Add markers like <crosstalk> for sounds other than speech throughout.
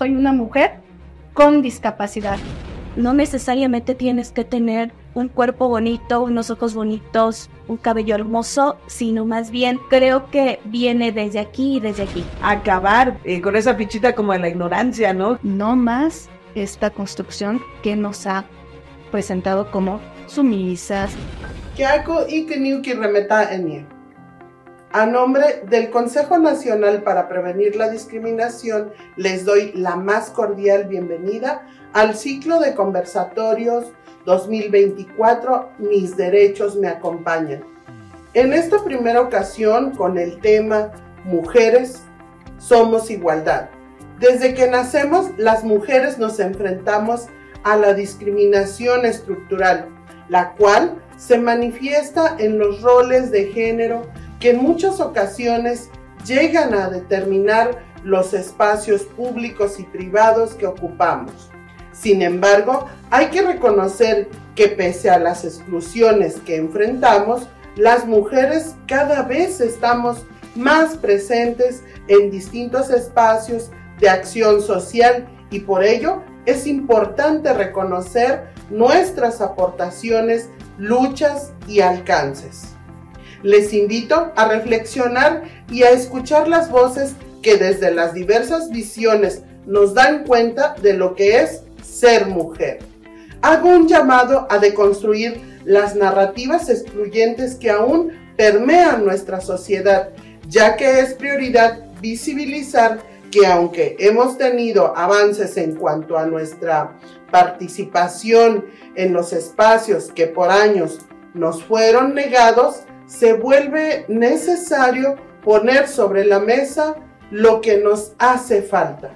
soy una mujer con discapacidad. No necesariamente tienes que tener un cuerpo bonito, unos ojos bonitos, un cabello hermoso, sino más bien creo que viene desde aquí y desde aquí. Acabar eh, con esa pichita como de la ignorancia, ¿no? No más esta construcción que nos ha presentado como sumisas. ¿Qué hago y que que remeta en mí? A nombre del Consejo Nacional para Prevenir la Discriminación, les doy la más cordial bienvenida al ciclo de conversatorios 2024 Mis derechos me acompañan. En esta primera ocasión con el tema Mujeres, somos igualdad. Desde que nacemos, las mujeres nos enfrentamos a la discriminación estructural, la cual se manifiesta en los roles de género, que en muchas ocasiones llegan a determinar los espacios públicos y privados que ocupamos. Sin embargo, hay que reconocer que pese a las exclusiones que enfrentamos, las mujeres cada vez estamos más presentes en distintos espacios de acción social y por ello es importante reconocer nuestras aportaciones, luchas y alcances. Les invito a reflexionar y a escuchar las voces que desde las diversas visiones nos dan cuenta de lo que es ser mujer. Hago un llamado a deconstruir las narrativas excluyentes que aún permean nuestra sociedad, ya que es prioridad visibilizar que aunque hemos tenido avances en cuanto a nuestra participación en los espacios que por años nos fueron negados, se vuelve necesario poner sobre la mesa lo que nos hace falta.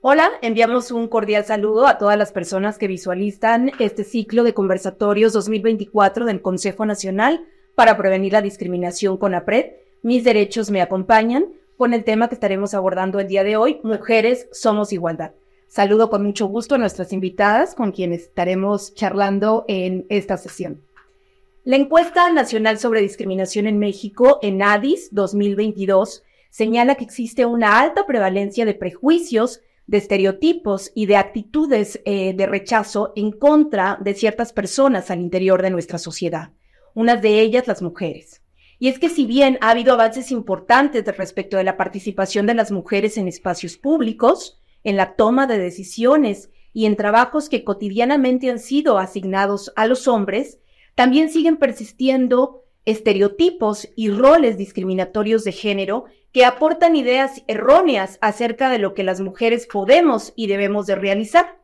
Hola, enviamos un cordial saludo a todas las personas que visualizan este ciclo de conversatorios 2024 del Consejo Nacional para Prevenir la Discriminación con APRED. Mis derechos me acompañan con el tema que estaremos abordando el día de hoy, Mujeres somos igualdad. Saludo con mucho gusto a nuestras invitadas con quienes estaremos charlando en esta sesión. La encuesta nacional sobre discriminación en México, en ADIS 2022, señala que existe una alta prevalencia de prejuicios, de estereotipos y de actitudes eh, de rechazo en contra de ciertas personas al interior de nuestra sociedad, unas de ellas las mujeres. Y es que si bien ha habido avances importantes respecto de la participación de las mujeres en espacios públicos, en la toma de decisiones y en trabajos que cotidianamente han sido asignados a los hombres, también siguen persistiendo estereotipos y roles discriminatorios de género que aportan ideas erróneas acerca de lo que las mujeres podemos y debemos de realizar,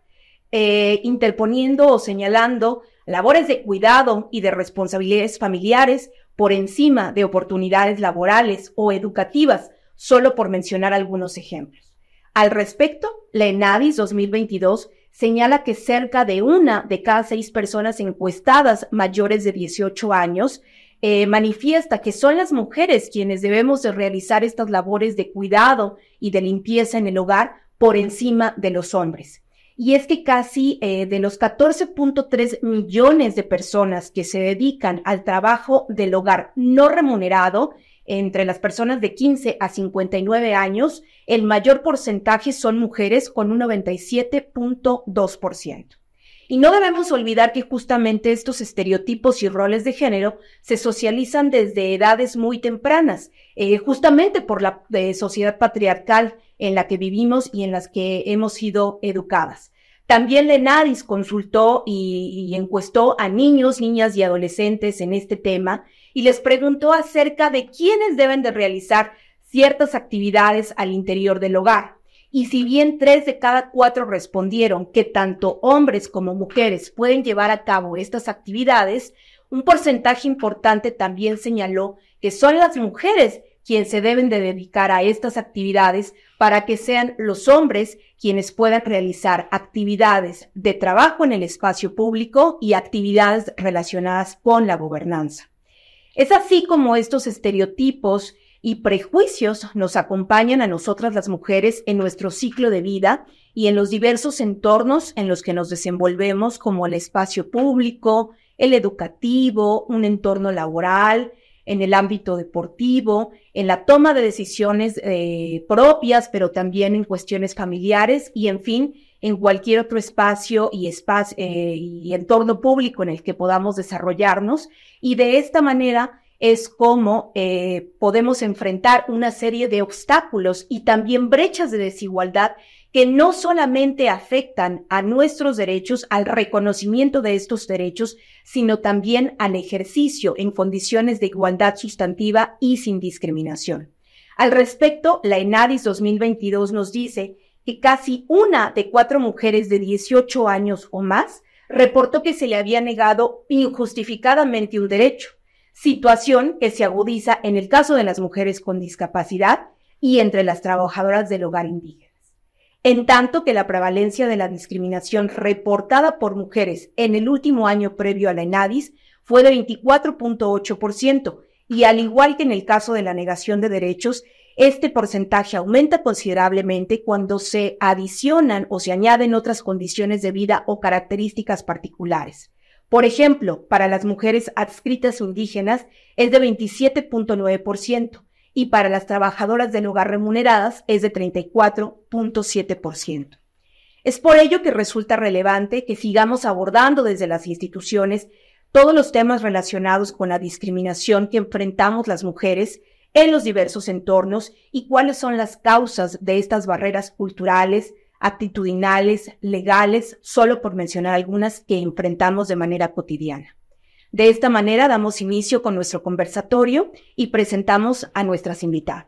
eh, interponiendo o señalando labores de cuidado y de responsabilidades familiares por encima de oportunidades laborales o educativas, solo por mencionar algunos ejemplos. Al respecto, la ENADIS 2022 señala que cerca de una de cada seis personas encuestadas mayores de 18 años eh, manifiesta que son las mujeres quienes debemos de realizar estas labores de cuidado y de limpieza en el hogar por encima de los hombres. Y es que casi eh, de los 14.3 millones de personas que se dedican al trabajo del hogar no remunerado, entre las personas de 15 a 59 años, el mayor porcentaje son mujeres con un 97.2%. Y no debemos olvidar que justamente estos estereotipos y roles de género se socializan desde edades muy tempranas, eh, justamente por la eh, sociedad patriarcal en la que vivimos y en las que hemos sido educadas. También Lenadis consultó y encuestó a niños, niñas y adolescentes en este tema y les preguntó acerca de quiénes deben de realizar ciertas actividades al interior del hogar. Y si bien tres de cada cuatro respondieron que tanto hombres como mujeres pueden llevar a cabo estas actividades, un porcentaje importante también señaló que son las mujeres quienes se deben de dedicar a estas actividades para que sean los hombres quienes puedan realizar actividades de trabajo en el espacio público y actividades relacionadas con la gobernanza. Es así como estos estereotipos y prejuicios nos acompañan a nosotras las mujeres en nuestro ciclo de vida y en los diversos entornos en los que nos desenvolvemos, como el espacio público, el educativo, un entorno laboral, en el ámbito deportivo, en la toma de decisiones eh, propias, pero también en cuestiones familiares y, en fin, en cualquier otro espacio y, espacio, eh, y entorno público en el que podamos desarrollarnos. Y de esta manera es como eh, podemos enfrentar una serie de obstáculos y también brechas de desigualdad que no solamente afectan a nuestros derechos, al reconocimiento de estos derechos, sino también al ejercicio en condiciones de igualdad sustantiva y sin discriminación. Al respecto, la ENADIS 2022 nos dice que casi una de cuatro mujeres de 18 años o más reportó que se le había negado injustificadamente un derecho, situación que se agudiza en el caso de las mujeres con discapacidad y entre las trabajadoras del hogar indígenas. En tanto que la prevalencia de la discriminación reportada por mujeres en el último año previo a la ENADIS fue de 24.8%, y al igual que en el caso de la negación de derechos, este porcentaje aumenta considerablemente cuando se adicionan o se añaden otras condiciones de vida o características particulares. Por ejemplo, para las mujeres adscritas indígenas es de 27.9% y para las trabajadoras del hogar remuneradas es de 34.7%. Es por ello que resulta relevante que sigamos abordando desde las instituciones todos los temas relacionados con la discriminación que enfrentamos las mujeres en los diversos entornos y cuáles son las causas de estas barreras culturales, actitudinales, legales, solo por mencionar algunas que enfrentamos de manera cotidiana. De esta manera damos inicio con nuestro conversatorio y presentamos a nuestras invitadas.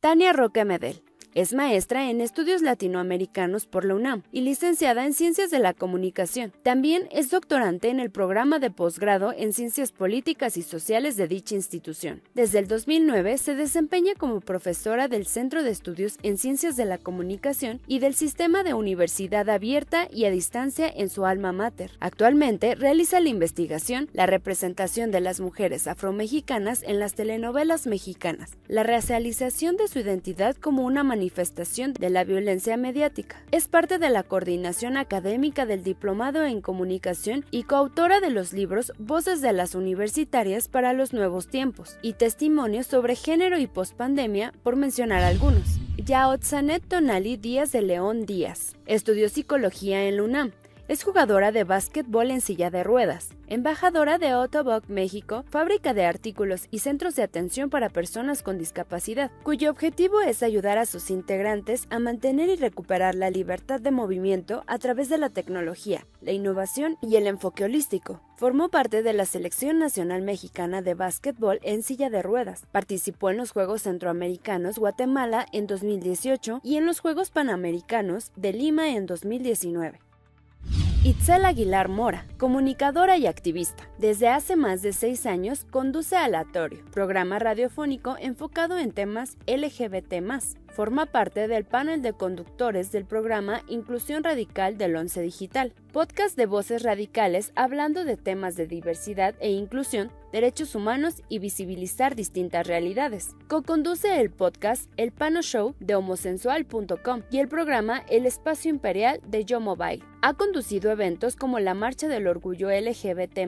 Tania Roque Medel es maestra en estudios latinoamericanos por la UNAM y licenciada en ciencias de la comunicación. También es doctorante en el programa de posgrado en ciencias políticas y sociales de dicha institución. Desde el 2009 se desempeña como profesora del Centro de Estudios en Ciencias de la Comunicación y del Sistema de Universidad Abierta y a Distancia en su alma mater. Actualmente realiza la investigación, la representación de las mujeres afromexicanas en las telenovelas mexicanas, la racialización de su identidad como una manifestación manifestación de la violencia mediática. Es parte de la coordinación académica del Diplomado en Comunicación y coautora de los libros Voces de las Universitarias para los Nuevos Tiempos y Testimonios sobre Género y Postpandemia, por mencionar algunos. Yaotzanet Tonali Díaz de León Díaz estudió psicología en la UNAM es jugadora de básquetbol en silla de ruedas, embajadora de Ottobock México, fábrica de artículos y centros de atención para personas con discapacidad, cuyo objetivo es ayudar a sus integrantes a mantener y recuperar la libertad de movimiento a través de la tecnología, la innovación y el enfoque holístico. Formó parte de la Selección Nacional Mexicana de Básquetbol en silla de ruedas. Participó en los Juegos Centroamericanos Guatemala en 2018 y en los Juegos Panamericanos de Lima en 2019. Itzel Aguilar Mora, comunicadora y activista. Desde hace más de seis años conduce Alatorio, programa radiofónico enfocado en temas LGBT. Forma parte del panel de conductores del programa Inclusión Radical del Once Digital, podcast de voces radicales hablando de temas de diversidad e inclusión derechos humanos y visibilizar distintas realidades. Co-conduce el podcast El Pano Show de homosensual.com y el programa El Espacio Imperial de Yo Mobile. Ha conducido eventos como la Marcha del Orgullo LGBT,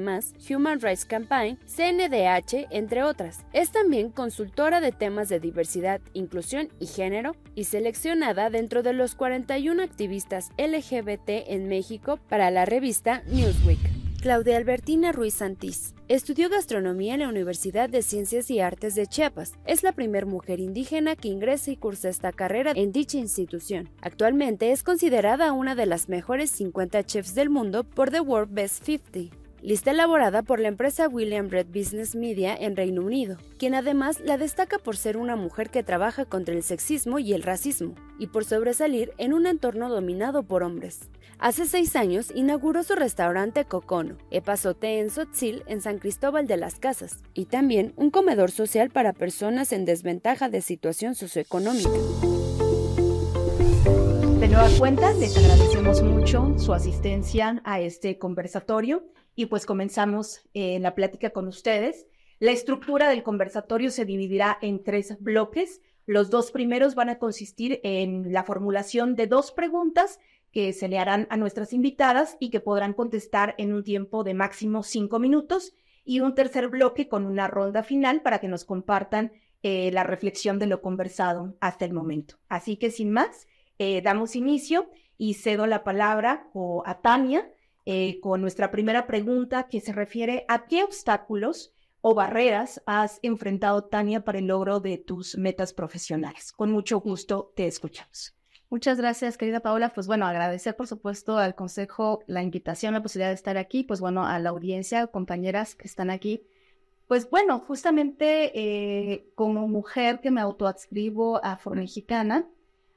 Human Rights Campaign, CNDH, entre otras. Es también consultora de temas de diversidad, inclusión y género y seleccionada dentro de los 41 activistas LGBT en México para la revista Newsweek. Claudia Albertina Ruiz Santís. Estudió gastronomía en la Universidad de Ciencias y Artes de Chiapas. Es la primera mujer indígena que ingresa y cursa esta carrera en dicha institución. Actualmente es considerada una de las mejores 50 chefs del mundo por The World Best 50 lista elaborada por la empresa William Red Business Media en Reino Unido, quien además la destaca por ser una mujer que trabaja contra el sexismo y el racismo, y por sobresalir en un entorno dominado por hombres. Hace seis años inauguró su restaurante Cocono, epazote en Sotzil, en San Cristóbal de las Casas, y también un comedor social para personas en desventaja de situación socioeconómica. De nueva cuenta, les agradecemos mucho su asistencia a este conversatorio y pues comenzamos eh, la plática con ustedes. La estructura del conversatorio se dividirá en tres bloques. Los dos primeros van a consistir en la formulación de dos preguntas que se le harán a nuestras invitadas y que podrán contestar en un tiempo de máximo cinco minutos y un tercer bloque con una ronda final para que nos compartan eh, la reflexión de lo conversado hasta el momento. Así que sin más, eh, damos inicio y cedo la palabra a Tania eh, con nuestra primera pregunta que se refiere a qué obstáculos o barreras has enfrentado, Tania, para el logro de tus metas profesionales. Con mucho gusto te escuchamos. Muchas gracias, querida Paola. Pues bueno, agradecer por supuesto al consejo la invitación, la posibilidad de estar aquí, pues bueno, a la audiencia, compañeras que están aquí. Pues bueno, justamente eh, como mujer que me autoadscribo afro-mexicana,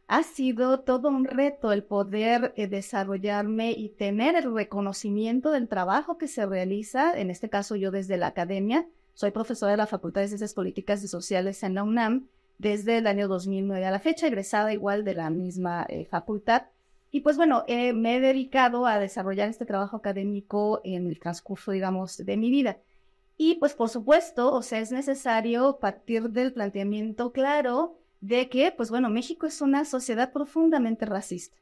ha sido todo un reto el poder eh, desarrollarme y tener el reconocimiento del trabajo que se realiza, en este caso yo desde la academia, soy profesora de la Facultad de Ciencias Políticas y Sociales en la UNAM, desde el año 2009 a la fecha, egresada igual de la misma eh, facultad. Y pues bueno, eh, me he dedicado a desarrollar este trabajo académico en el transcurso, digamos, de mi vida. Y pues por supuesto, o sea, es necesario partir del planteamiento claro de que, pues bueno, México es una sociedad profundamente racista.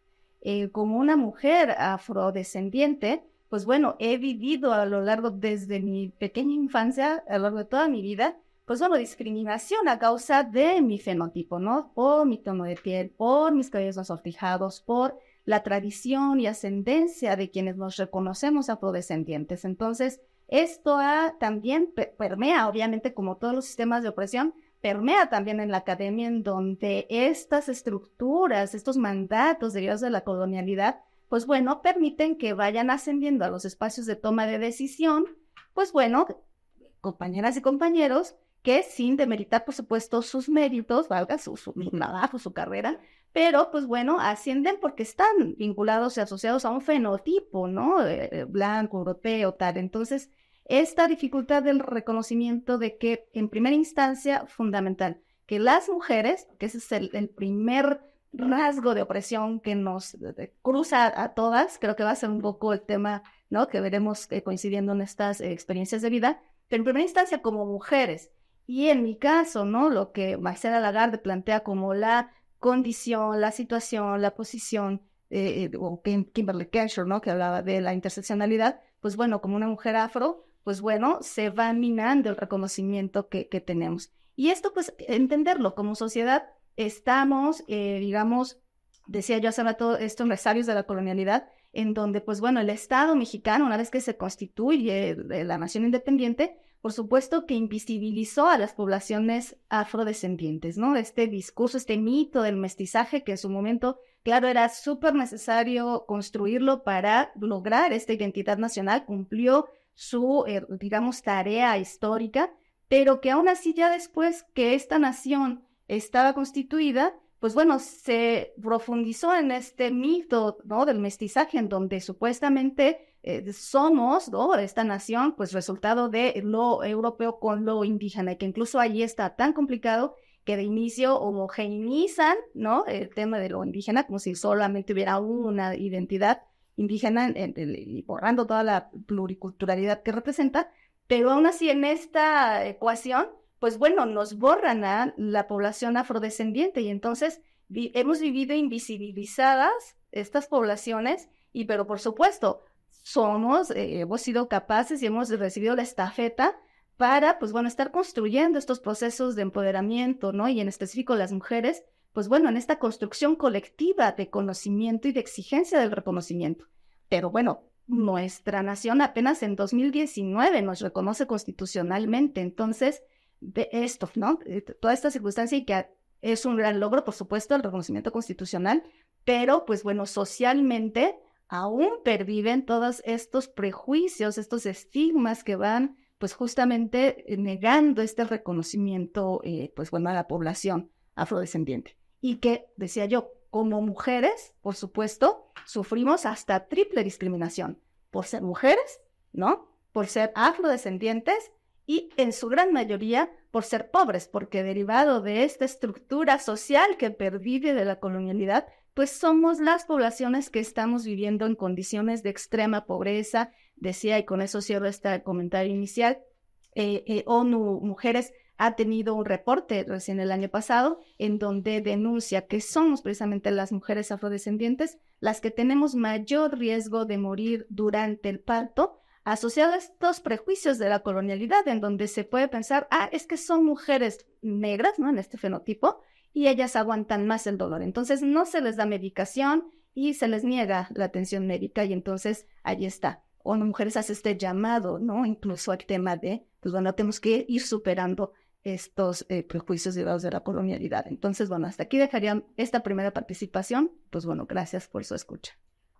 Eh, como una mujer afrodescendiente, pues bueno, he vivido a lo largo desde mi pequeña infancia, a lo largo de toda mi vida, pues bueno, discriminación a causa de mi fenotipo, ¿no? Por mi tono de piel, por mis cabellos asortijados, por la tradición y ascendencia de quienes nos reconocemos afrodescendientes. Entonces, esto también permea, obviamente, como todos los sistemas de opresión, permea también en la academia en donde estas estructuras, estos mandatos derivados de la colonialidad, pues bueno, permiten que vayan ascendiendo a los espacios de toma de decisión, pues bueno, compañeras y compañeros que sin demeritar, por supuesto, sus méritos, valga su, su, trabajo, pues, su carrera, pero pues bueno, ascienden porque están vinculados y asociados a un fenotipo, ¿no? Eh, eh, blanco, europeo, tal. Entonces, esta dificultad del reconocimiento de que, en primera instancia, fundamental, que las mujeres, que ese es el, primer rasgo de opresión que nos cruza a, todas, creo que va a ser un poco el tema, ¿no? Que veremos eh, coincidiendo en estas experiencias de vida, pero en primera instancia como mujeres, y en mi caso, ¿no? Lo que Marcela Lagarde plantea como la condición, la situación, la posición, eh, eh o Kimberly Kensher, ¿no? Que hablaba de la interseccionalidad, pues bueno, como una mujer afro, pues bueno, se va minando el reconocimiento que, tenemos. Y esto, pues, entenderlo como sociedad, estamos, eh, digamos, decía yo hace rato, estos resabios de la colonialidad, en donde, pues bueno, el Estado mexicano, una vez que se constituye la nación independiente, por supuesto que invisibilizó a las poblaciones afrodescendientes, ¿no? Este discurso, este mito del mestizaje que en su momento, claro, era súper necesario construirlo para lograr esta identidad nacional, cumplió su, eh, digamos, tarea histórica, pero que aún así ya después que esta nación estaba constituida, pues bueno, se profundizó en este mito, ¿no? Del mestizaje, en donde supuestamente eh, somos, ¿no? Esta nación, pues resultado de lo europeo con lo indígena, que incluso allí está tan complicado que de inicio homogeneizan, ¿no? El tema de lo indígena, como si solamente hubiera una identidad indígena, y borrando toda la pluriculturalidad que representa, pero aún así en esta ecuación, pues bueno, nos borran a la población afrodescendiente y entonces hemos vivido invisibilizadas estas poblaciones y pero por supuesto, somos, eh, hemos sido capaces y hemos recibido la estafeta para, pues bueno, estar construyendo estos procesos de empoderamiento, ¿no? Y en específico las mujeres, pues bueno, en esta construcción colectiva de conocimiento y de exigencia del reconocimiento. Pero bueno, nuestra nación apenas en 2019 nos reconoce constitucionalmente, entonces, de esto, ¿no? Eh, toda esta circunstancia y que es un gran logro, por supuesto, el reconocimiento constitucional, pero pues bueno, socialmente aún perviven todos estos prejuicios, estos estigmas que van pues justamente eh, negando este reconocimiento eh, pues a la población afrodescendiente y que decía yo como mujeres por supuesto sufrimos hasta triple discriminación por ser mujeres no por ser afrodescendientes y en su gran mayoría por ser pobres porque derivado de esta estructura social que pervive de la colonialidad pues somos las poblaciones que estamos viviendo en condiciones de extrema pobreza, decía, y con eso cierro este comentario inicial, eh, eh, ONU Mujeres ha tenido un reporte recién el año pasado en donde denuncia que somos precisamente las mujeres afrodescendientes las que tenemos mayor riesgo de morir durante el parto, asociado a estos prejuicios de la colonialidad, en donde se puede pensar, ah, es que son mujeres negras, ¿no? En este fenotipo, y ellas aguantan más el dolor. Entonces no se les da medicación y se les niega la atención médica y entonces ahí está. O las mujeres hace este llamado, ¿no? Incluso al tema de, pues bueno, tenemos que ir superando estos eh, prejuicios derivados de la colonialidad. Entonces, bueno, hasta aquí dejaría esta primera participación. Pues bueno, gracias por su escucha.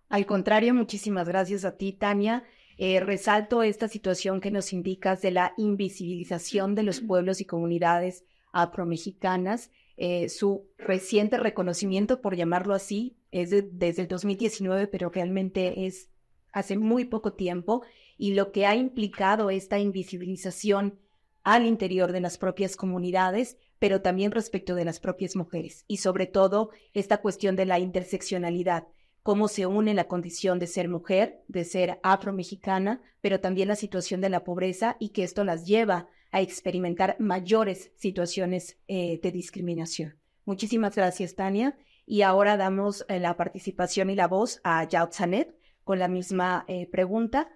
Al contrario, muchísimas gracias a ti, Tania. Eh, resalto esta situación que nos indicas de la invisibilización de los pueblos y comunidades afromexicanas eh, su reciente reconocimiento, por llamarlo así, es desde el 2019, pero realmente es hace muy poco tiempo, y lo que ha implicado esta invisibilización al interior de las propias comunidades, pero también respecto de las propias mujeres, y sobre todo esta cuestión de la interseccionalidad cómo se une la condición de ser mujer, de ser afro mexicana, pero también la situación de la pobreza y que esto las lleva a experimentar mayores situaciones eh, de discriminación. Muchísimas gracias, Tania. Y ahora damos eh, la participación y la voz a Yautzanet con la misma eh, pregunta.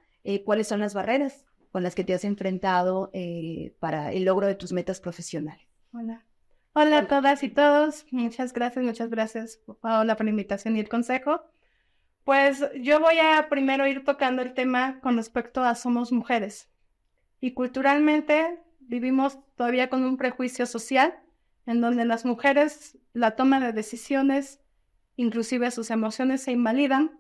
¿Cuáles son las barreras con las que te has enfrentado para el logro de tus metas profesionales? Hola. Hola a todas y todos. Muchas gracias, muchas gracias, Paola, por la invitación y el consejo. Pues yo voy a primero ir tocando el tema con respecto a Somos Mujeres. Y culturalmente vivimos todavía con un prejuicio social en donde las mujeres, la toma de decisiones, inclusive sus emociones se invalidan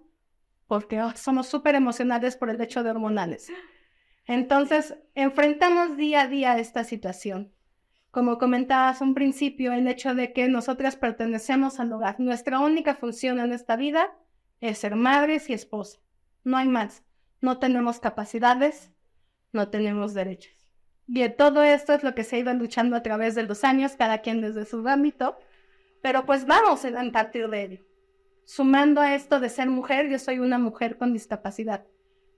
porque ah, somos súper emocionales por el hecho de hormonales. Entonces, enfrentamos día a día esta situación. Como comentabas un principio, el hecho de que nosotras pertenecemos al hogar. Nuestra única función en esta vida es ser madres y esposas. No hay más. No tenemos capacidades, no tenemos derechos. Y todo esto es lo que se ha ido luchando a través de los años, cada quien desde su ámbito. Pero pues vamos a partir de ello. Sumando a esto de ser mujer, yo soy una mujer con discapacidad.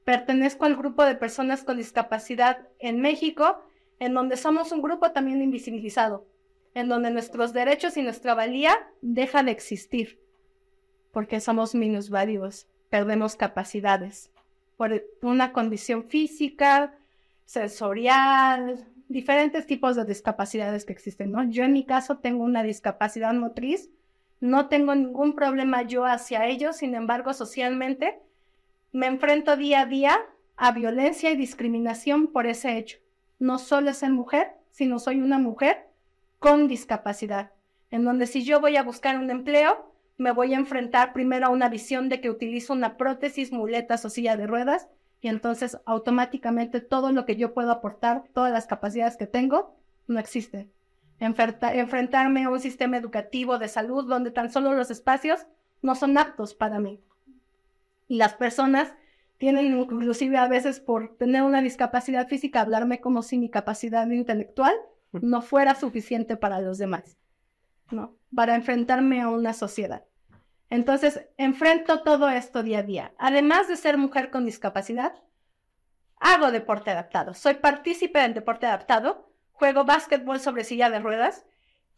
Pertenezco al grupo de personas con discapacidad en México, en donde somos un grupo también invisibilizado, en donde nuestros derechos y nuestra valía deja de existir, porque somos minusválidos, perdemos capacidades por una condición física, sensorial, diferentes tipos de discapacidades que existen, ¿no? Yo en mi caso tengo una discapacidad motriz, no tengo ningún problema yo hacia ellos, sin embargo, socialmente me enfrento día a día a violencia y discriminación por ese hecho. No solo ser mujer, sino soy una mujer con discapacidad, en donde si yo voy a buscar un empleo, me voy a enfrentar primero a una visión de que utilizo una prótesis, muletas o silla de ruedas, y entonces automáticamente todo lo que yo puedo aportar, todas las capacidades que tengo, no existe. enfrentarme a un sistema educativo de salud donde tan solo los espacios no son aptos para mí. Y las personas tienen inclusive a veces por tener una discapacidad física, hablarme como si mi capacidad intelectual no fuera suficiente para los demás, ¿no? Para enfrentarme a una sociedad. Entonces, enfrento todo esto día a día. Además de ser mujer con discapacidad, hago deporte adaptado. Soy partícipe del deporte adaptado. Juego básquetbol sobre silla de ruedas.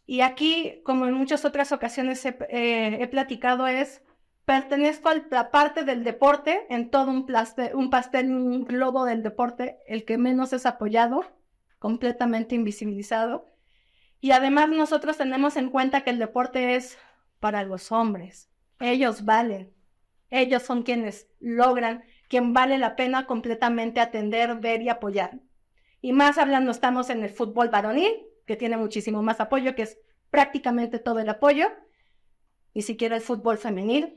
Y aquí, como en muchas otras ocasiones he, eh, platicado, es pertenezco a la parte del deporte en todo un, un pastel, un globo del deporte, el que menos es apoyado, completamente invisibilizado. Y además nosotros tenemos en cuenta que el deporte es para los hombres. Ellos valen. Ellos son quienes logran, quien vale la pena completamente atender, ver y apoyar. Y más hablando, estamos en el fútbol varonil, que tiene muchísimo más apoyo, que es prácticamente todo el apoyo, ni siquiera el fútbol femenil.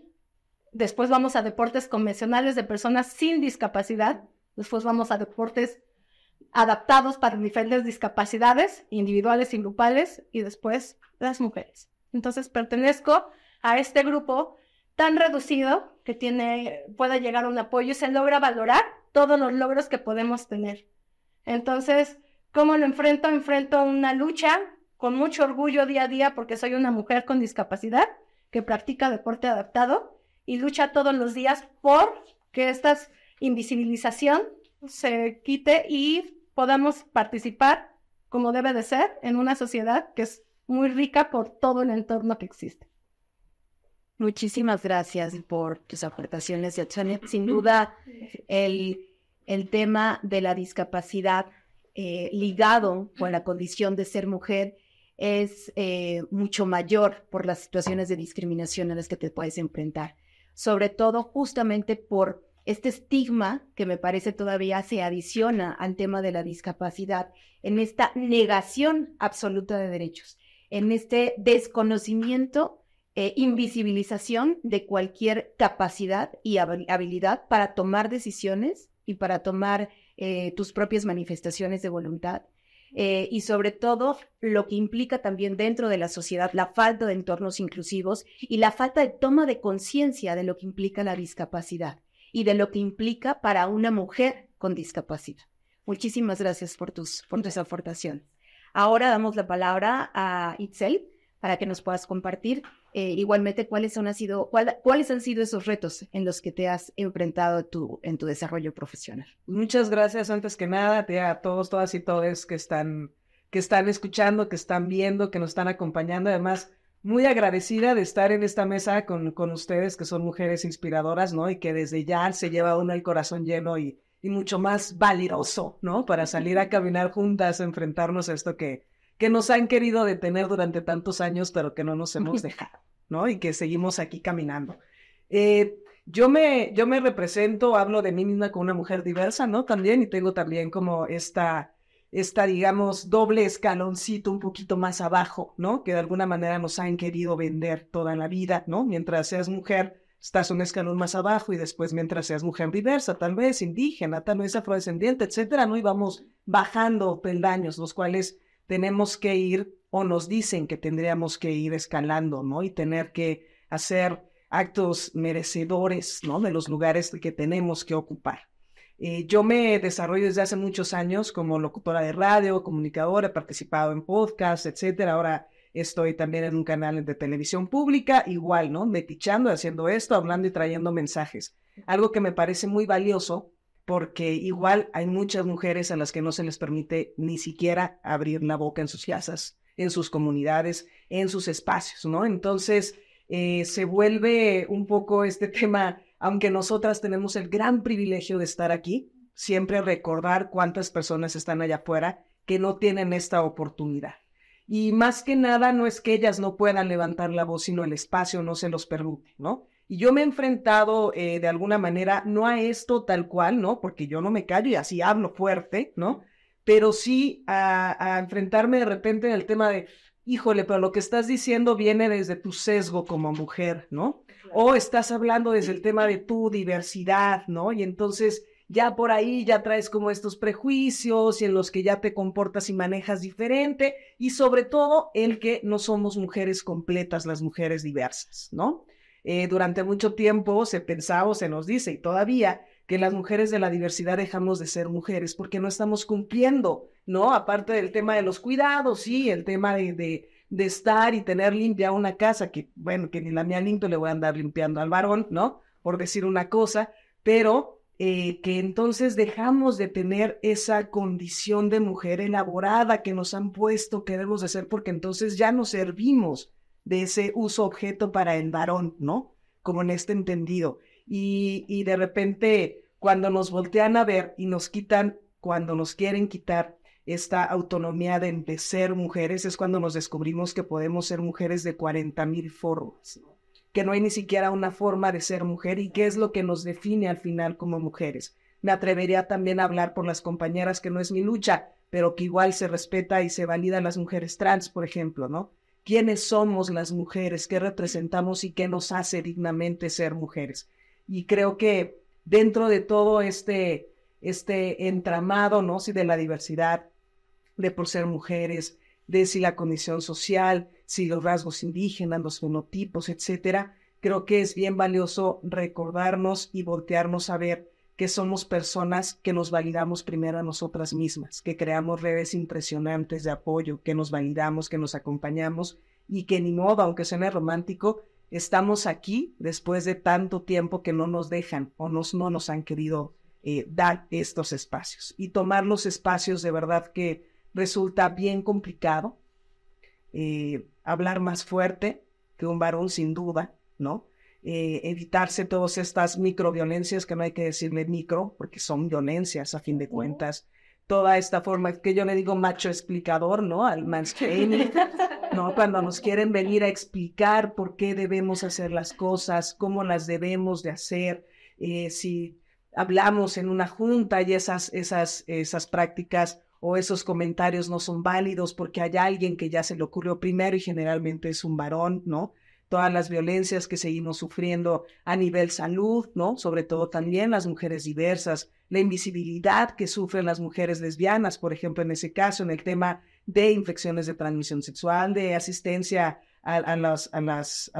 Después vamos a deportes convencionales de personas sin discapacidad. Después vamos a deportes adaptados para diferentes discapacidades, individuales y grupales, y después las mujeres. Entonces pertenezco a este grupo tan reducido que tiene, pueda llegar un apoyo y se logra valorar todos los logros que podemos tener. Entonces, ¿cómo lo enfrento? Enfrento una lucha con mucho orgullo día a día porque soy una mujer con discapacidad que practica deporte adaptado y lucha todos los días por que esta invisibilización se quite y podamos participar como debe de ser en una sociedad que es muy rica por todo el entorno que existe. Muchísimas gracias por tus aportaciones, Yachane. Sin duda, el, tema de la discapacidad eh, ligado con la condición de ser mujer es eh, mucho mayor por las situaciones de discriminación a las que te puedes enfrentar, sobre todo justamente por este estigma que me parece todavía se adiciona al tema de la discapacidad, en esta negación absoluta de derechos, en este desconocimiento eh, invisibilización de cualquier capacidad y habilidad para tomar decisiones y para tomar eh, tus propias manifestaciones de voluntad. Eh, y sobre todo lo que implica también dentro de la sociedad la falta de entornos inclusivos y la falta de toma de conciencia de lo que implica la discapacidad y de lo que implica para una mujer con discapacidad. Muchísimas gracias por tus, por tu Ahora damos la palabra a Itzel para que nos puedas compartir eh, igualmente cuáles han, sido, esos retos en los que te has enfrentado en tu desarrollo profesional. Muchas gracias antes que nada a todos, todas y todos que están, escuchando, que están viendo, que nos están acompañando. Además, muy agradecida de estar en esta mesa con, ustedes, que son mujeres inspiradoras, ¿no? Y que desde ya se lleva uno el corazón lleno y, y mucho más valeroso, ¿no? Para salir a caminar juntas, enfrentarnos a esto que, que nos han querido detener durante tantos años, pero que no nos hemos dejado, ¿no? Y que seguimos aquí caminando. Eh, yo me, yo me represento, hablo de mí misma como una mujer diversa, ¿no? También, y tengo también como esta, esta, digamos, doble escaloncito un poquito más abajo, ¿no? Que de alguna manera nos han querido vender toda la vida, ¿no? Mientras seas mujer, estás un escalón más abajo y después mientras seas mujer diversa, tal vez indígena, tal vez afrodescendiente, etcétera, ¿no? Y vamos bajando peldaños, los cuales tenemos que ir o nos dicen que tendríamos que ir escalando, ¿no? Y tener que hacer actos merecedores, ¿no? De los lugares que tenemos que ocupar. Eh, yo me desarrollo desde hace muchos años como locutora de radio, comunicadora, he participado en podcasts, etcétera. Ahora estoy también en un canal de televisión pública, igual, ¿no? Metichando, haciendo esto, hablando y trayendo mensajes. Algo que me parece muy valioso porque igual hay muchas mujeres a las que no se les permite ni siquiera abrir la boca en sus casas, en sus comunidades, en sus espacios, ¿no? Entonces, eh, se vuelve un poco este <laughs> tema, aunque nosotras tenemos el gran privilegio de estar aquí, siempre recordar cuántas personas están allá afuera que no tienen esta oportunidad. Y más que nada, no es que ellas no puedan levantar la voz, sino el espacio no se los permite, ¿no? Y yo me he enfrentado eh, de alguna manera, no a esto tal cual, ¿no? Porque yo no me callo y así hablo fuerte, ¿no? Pero sí a, enfrentarme de repente en el tema de, híjole, pero lo que estás diciendo viene desde tu sesgo como mujer, ¿no? O estás hablando desde el tema de tu diversidad, ¿no? Y entonces ya por ahí ya traes como estos prejuicios y en los que ya te comportas y manejas diferente y sobre todo el que no somos mujeres completas, las mujeres diversas, ¿no? Eh, durante mucho tiempo se pensaba o se nos dice, y todavía, que las mujeres de la diversidad dejamos de ser mujeres porque no estamos cumpliendo, ¿no? Aparte del tema de los cuidados, sí, el tema de, de, estar y tener limpia una casa, que bueno, que ni la mía limpio le voy a andar limpiando al varón, ¿no? Por decir una cosa, pero eh, que entonces dejamos de tener esa condición de mujer elaborada que nos han puesto que debemos de ser porque entonces ya nos servimos de ese uso objeto para el varón, ¿no? Como en este entendido. Y, y de repente, cuando nos voltean a ver y nos quitan, cuando nos quieren quitar esta autonomía de, ser mujeres, es cuando nos descubrimos que podemos ser mujeres de 40 mil formas, que no hay ni siquiera una forma de ser mujer y qué es lo que nos define al final como mujeres. Me atrevería también a hablar por las compañeras que no es mi lucha, pero que igual se respeta y se valida a las mujeres trans, por ejemplo, ¿no? quiénes somos las mujeres, qué representamos y qué nos hace dignamente ser mujeres. Y creo que dentro de todo este, este entramado, ¿no? Si de la diversidad, de por ser mujeres, de si la condición social, si los rasgos indígenas, los fenotipos, etcétera, creo que es bien valioso recordarnos y voltearnos a ver que somos personas que nos validamos primero a nosotras mismas, que creamos redes impresionantes de apoyo, que nos validamos, que nos acompañamos y que ni modo, aunque suene romántico, estamos aquí después de tanto tiempo que no nos dejan o nos, no nos han querido eh, dar estos espacios. Y tomar los espacios de verdad que resulta bien complicado, eh, hablar más fuerte que un varón sin duda, ¿no? Eh, evitarse todas estas microviolencias, que no hay que decirme micro, porque son violencias a fin de cuentas. Toda esta forma que yo le digo macho explicador, ¿no? Al mansplaining, ¿no? <laughs> Cuando nos quieren venir a explicar por qué debemos hacer las cosas, cómo las debemos de hacer, eh, si hablamos en una junta y esas, esas, esas prácticas o esos comentarios no son válidos porque hay alguien que ya se le ocurrió primero y generalmente es un varón, ¿no? todas las violencias que seguimos sufriendo a nivel salud, ¿no? Sobre todo también las mujeres diversas, la invisibilidad que sufren las mujeres lesbianas, por ejemplo, en ese caso, en el tema de infecciones de transmisión sexual, de asistencia a, los, a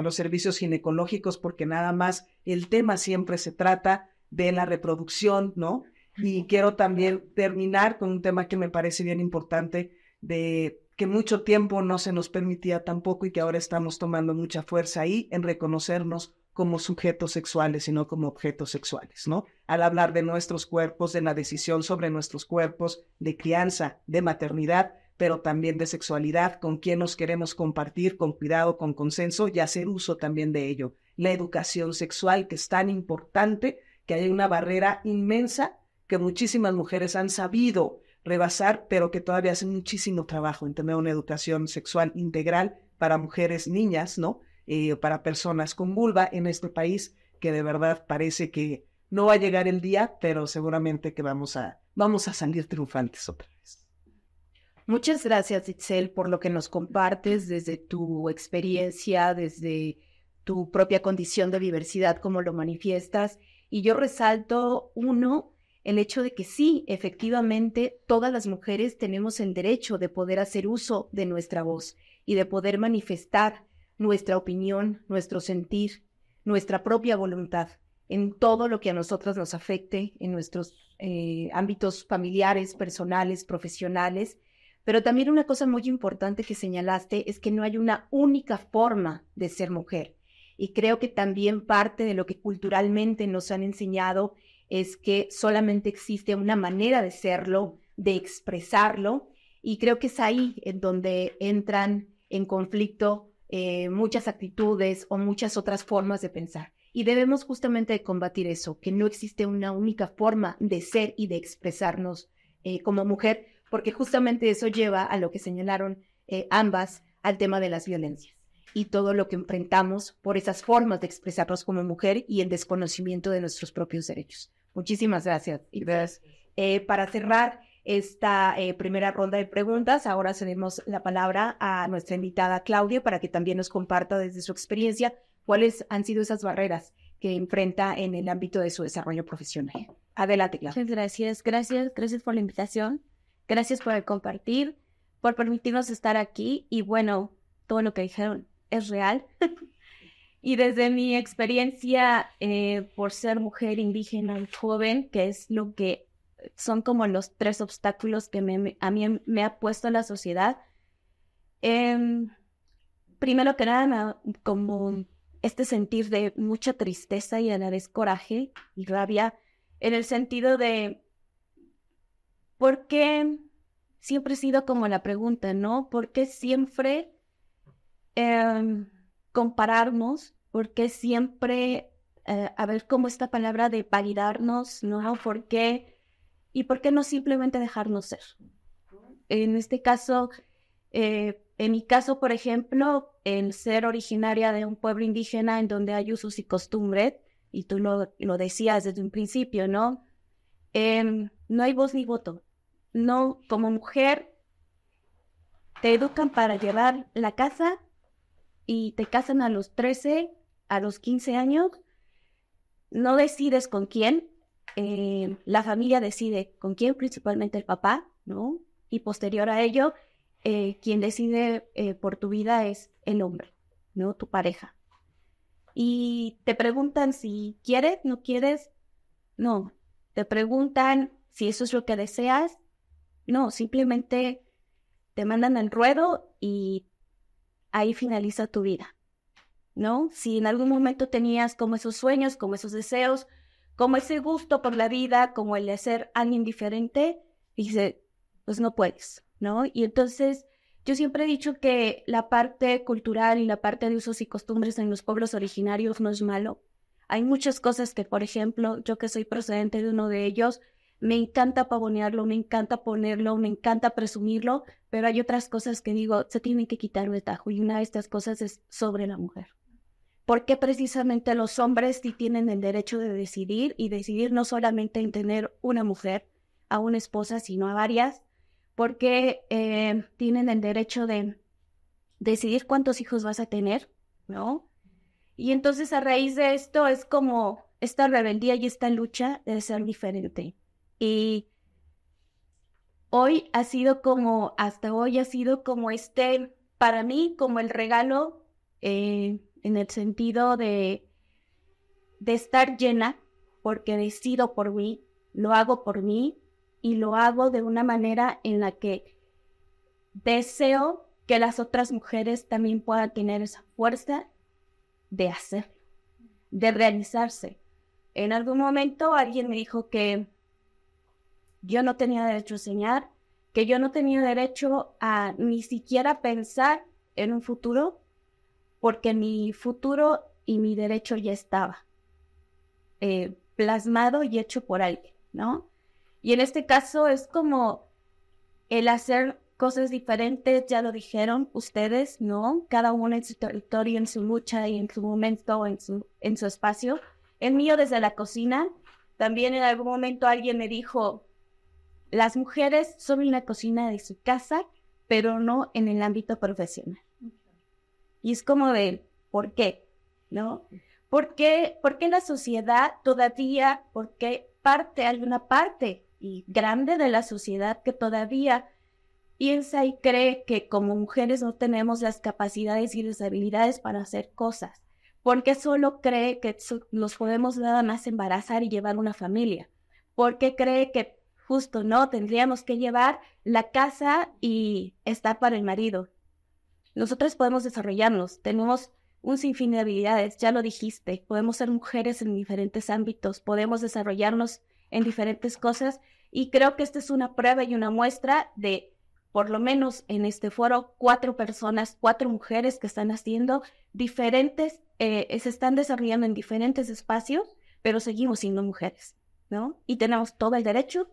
los servicios ginecológicos, porque nada más el tema siempre se trata de la reproducción, ¿no? Y quiero también terminar con un tema que me parece bien importante de que mucho tiempo no se nos permitía tampoco y que ahora estamos tomando mucha fuerza ahí en reconocernos como sujetos sexuales y no como objetos sexuales, ¿no? Al hablar de nuestros cuerpos, de la decisión sobre nuestros cuerpos, de crianza, de maternidad, pero también de sexualidad, con quién nos queremos compartir, con cuidado, con consenso y hacer uso también de ello. La educación sexual, que es tan importante, que hay una barrera inmensa que muchísimas mujeres han sabido rebasar, pero que todavía hace muchísimo trabajo en tener una educación sexual integral para mujeres, niñas, ¿no? Eh, para personas con vulva en este país, que de verdad parece que no va a llegar el día, pero seguramente que vamos a, vamos a salir triunfantes otra vez. Muchas gracias, Itzel, por lo que nos compartes desde tu experiencia, desde tu propia condición de diversidad, como lo manifiestas. Y yo resalto, uno, el hecho de que sí, efectivamente, todas las mujeres tenemos el derecho de poder hacer uso de nuestra voz y de poder manifestar nuestra opinión, nuestro sentir, nuestra propia voluntad en todo lo que a nosotras nos afecte, en nuestros eh, ámbitos familiares, personales, profesionales. Pero también una cosa muy importante que señalaste es que no hay una única forma de ser mujer. Y creo que también parte de lo que culturalmente nos han enseñado es que solamente existe una manera de serlo, de expresarlo, y creo que es ahí en donde entran en conflicto eh, muchas actitudes o muchas otras formas de pensar. Y debemos justamente combatir eso, que no existe una única forma de ser y de expresarnos eh, como mujer, porque justamente eso lleva a lo que señalaron eh, ambas, al tema de las violencias y todo lo que enfrentamos por esas formas de expresarnos como mujer y el desconocimiento de nuestros propios derechos. Muchísimas gracias. gracias. Eh, para cerrar esta eh, primera ronda de preguntas, ahora cedemos la palabra a nuestra invitada Claudia para que también nos comparta desde su experiencia cuáles han sido esas barreras que enfrenta en el ámbito de su desarrollo profesional. Adelante, Claudia. Muchas gracias, gracias, gracias por la invitación, gracias por compartir, por permitirnos estar aquí y bueno, todo lo que dijeron es real. <laughs> Y desde mi experiencia eh, por ser mujer indígena y joven, que es lo que son como los tres obstáculos que a mí me ha puesto la sociedad, em, primero que nada, como este sentir de mucha tristeza y a la coraje y rabia, en el sentido de, ¿por qué siempre he sido como la pregunta, no? ¿Por qué siempre... Em, compararnos, porque siempre, eh, a ver cómo esta palabra de validarnos, ¿no? ¿Por qué? ¿Y por qué no simplemente dejarnos ser? En este caso, eh, en mi caso, por ejemplo, el ser originaria de un pueblo indígena en donde hay usos y costumbres, y tú lo, lo decías desde un principio, ¿no? Em, no hay voz ni voto. No, como mujer, te educan para llevar la casa y te casan a los 13, a los 15 años, no decides con quién, eh, la familia decide con quién, principalmente el papá, ¿no? Y posterior a ello, eh, quien decide eh, por tu vida es el hombre, ¿no? Tu pareja. Y te preguntan si quieres, no quieres, no. Te preguntan si eso es lo que deseas, no, simplemente te mandan al ruedo y ahí finaliza tu vida, ¿no? Si en algún momento tenías como esos sueños, como esos deseos, como ese gusto por la vida, como el de ser alguien diferente, dice, pues no puedes, ¿no? Y entonces yo siempre he dicho que la parte cultural y la parte de usos y costumbres en los pueblos originarios no es malo. Hay muchas cosas que, por ejemplo, yo que soy procedente de uno de ellos, me encanta pavonearlo, me encanta ponerlo, me encanta presumirlo, pero hay otras cosas que digo, se tienen que quitar un tajo y una de estas cosas es sobre la mujer. ¿Por qué precisamente los hombres sí tienen el derecho de decidir y decidir no solamente en tener una mujer, a una esposa, sino a varias? Porque eh, tienen el derecho de decidir cuántos hijos vas a tener, ¿no? Y entonces a raíz de esto es como esta rebeldía y esta lucha de ser diferente. Y hoy ha sido como, hasta hoy ha sido como este, para mí, como el regalo eh, en el sentido de, de estar llena, porque decido por mí, lo hago por mí y lo hago de una manera en la que deseo que las otras mujeres también puedan tener esa fuerza de hacer, de realizarse. En algún momento alguien me dijo que yo no tenía derecho a soñar, que yo no tenía derecho a ni siquiera pensar en un futuro, porque mi futuro y mi derecho ya estaba eh, plasmado y hecho por alguien, ¿no? Y en este caso es como el hacer cosas diferentes, ya lo dijeron ustedes, ¿no? Cada uno en su territorio, en su lucha y en su momento, en su, en su espacio. El mío desde la cocina. También en algún momento alguien me dijo, las mujeres son en la cocina de su casa, pero no en el ámbito profesional. Y es como de, ¿por qué? ¿No? ¿Por qué, la sociedad todavía, por qué parte, hay una parte y grande de la sociedad que todavía piensa y cree que como mujeres no tenemos las capacidades y las habilidades para hacer cosas? porque solo cree que nos podemos nada más embarazar y llevar una familia? porque cree que justo, ¿no? Tendríamos que llevar la casa y estar para el marido. Nosotras podemos desarrollarnos, tenemos un sinfín de habilidades, ya lo dijiste, podemos ser mujeres en diferentes ámbitos, podemos desarrollarnos en diferentes cosas y creo que esta es una prueba y una muestra de, por lo menos en este foro, cuatro personas, cuatro mujeres que están haciendo diferentes, eh, se están desarrollando en diferentes espacios, pero seguimos siendo mujeres, ¿no? Y tenemos todo el derecho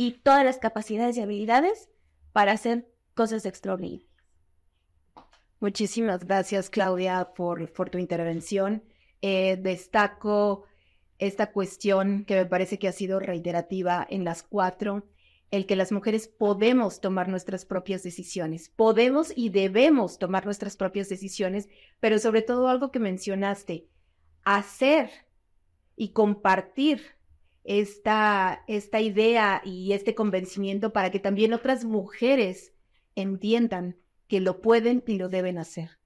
y todas las capacidades y habilidades para hacer cosas extraordinarias. Muchísimas gracias, Claudia, por, tu intervención. Eh, destaco esta cuestión que me parece que ha sido reiterativa en las cuatro, el que las mujeres podemos tomar nuestras propias decisiones, podemos y debemos tomar nuestras propias decisiones, pero sobre todo algo que mencionaste, hacer y compartir esta, idea y este convencimiento para que también otras mujeres entiendan que lo pueden y lo deben hacer.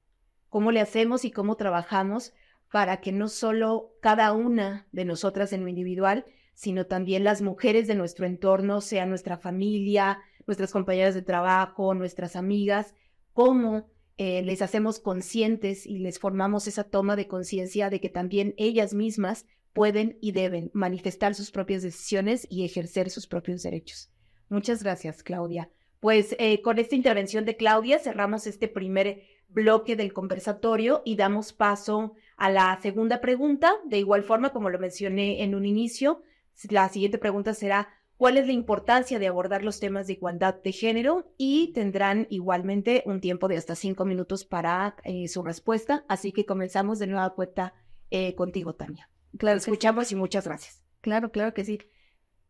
¿Cómo le hacemos y cómo trabajamos para que no solo cada una de nosotras en lo individual, sino también las mujeres de nuestro entorno, sea nuestra familia, nuestras compañeras de trabajo, nuestras amigas, cómo eh, les hacemos conscientes y les formamos esa toma de conciencia de que también ellas mismas pueden y deben manifestar sus propias decisiones y ejercer sus propios derechos. Muchas gracias, Claudia. Pues eh, con esta intervención de Claudia cerramos este primer bloque del conversatorio y damos paso a la segunda pregunta. De igual forma, como lo mencioné en un inicio, la siguiente pregunta será, ¿cuál es la importancia de abordar los temas de igualdad de género? Y tendrán igualmente un tiempo de hasta cinco minutos para eh, su respuesta. Así que comenzamos de nueva cuenta eh, contigo, Tania. Claro. escuchamos y muchas gracias. Claro, claro que sí.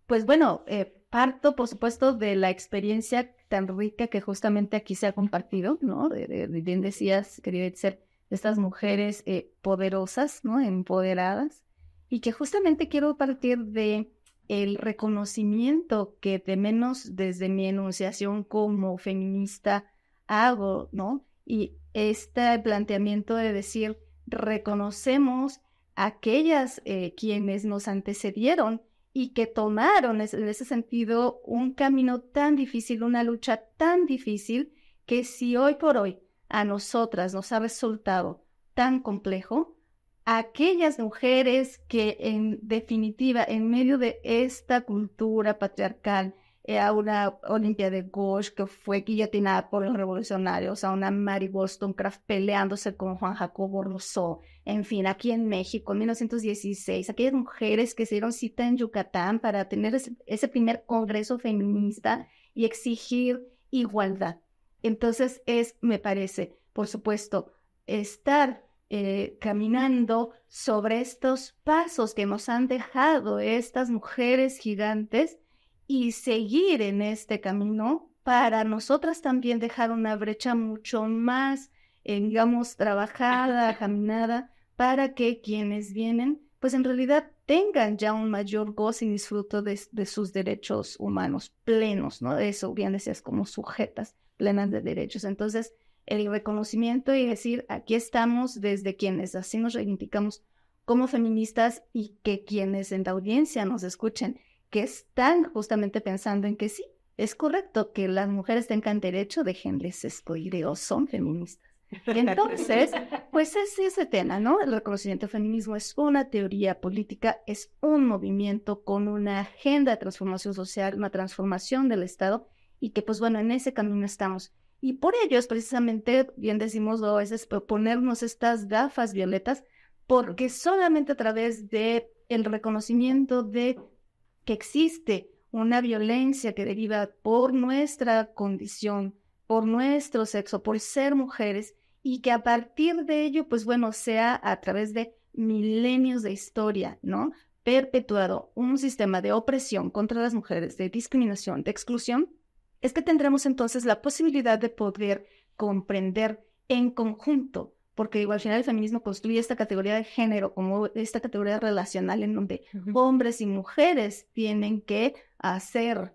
Pues bueno, eh, parto, por supuesto, de la experiencia tan rica que justamente aquí se ha compartido, ¿no? De, bien decías, querida ser estas mujeres eh, poderosas, ¿no? Empoderadas. Y que justamente quiero partir de el reconocimiento que de menos desde mi enunciación como feminista hago, ¿no? Y este planteamiento de decir, reconocemos aquellas eh, quienes nos antecedieron y que tomaron en ese sentido un camino tan difícil, una lucha tan difícil, que si hoy por hoy a nosotras nos ha resultado tan complejo, aquellas mujeres que en definitiva, en medio de esta cultura patriarcal, a una Olimpia de Gauche que fue guillotinada por los revolucionarios, a una Mary Wollstonecraft peleándose con Juan Jacobo Rousseau. En fin, aquí en México, en 1916, aquellas mujeres que se dieron cita en Yucatán para tener ese, primer congreso feminista y exigir igualdad. Entonces es, me parece, por supuesto, estar eh, caminando sobre estos pasos que nos han dejado estas mujeres gigantes y seguir en este camino para nosotras también dejar una brecha mucho más, eh, digamos, trabajada, caminada, para que quienes vienen, pues en realidad tengan ya un mayor goce y disfruto de, sus derechos humanos plenos, ¿no? Eso bien decías como sujetas plenas de derechos. Entonces, el reconocimiento y decir, aquí estamos desde quienes así nos reivindicamos como feministas y que quienes en la audiencia nos escuchen que están justamente pensando en que sí, es correcto que las mujeres tengan derecho, dejenles escoger o son feministas. entonces, <laughs> pues es ese tema, ¿no? El reconocimiento feminismo es una teoría política, es un movimiento con una agenda de transformación social, una transformación del Estado, y que pues bueno, en ese camino estamos. Y por ello es precisamente, bien decimos es veces, ponernos estas gafas violetas, porque solamente a través de el reconocimiento de que existe una violencia que deriva por nuestra condición, por nuestro sexo, por ser mujeres, y que a partir de ello, pues bueno, sea a través de milenios de historia, ¿no? Perpetuado un sistema de opresión contra las mujeres, de discriminación, de exclusión, es que tendremos entonces la posibilidad de poder comprender en conjunto porque al final el feminismo construye esta categoría de género, como esta categoría relacional en donde hombres y mujeres tienen que hacer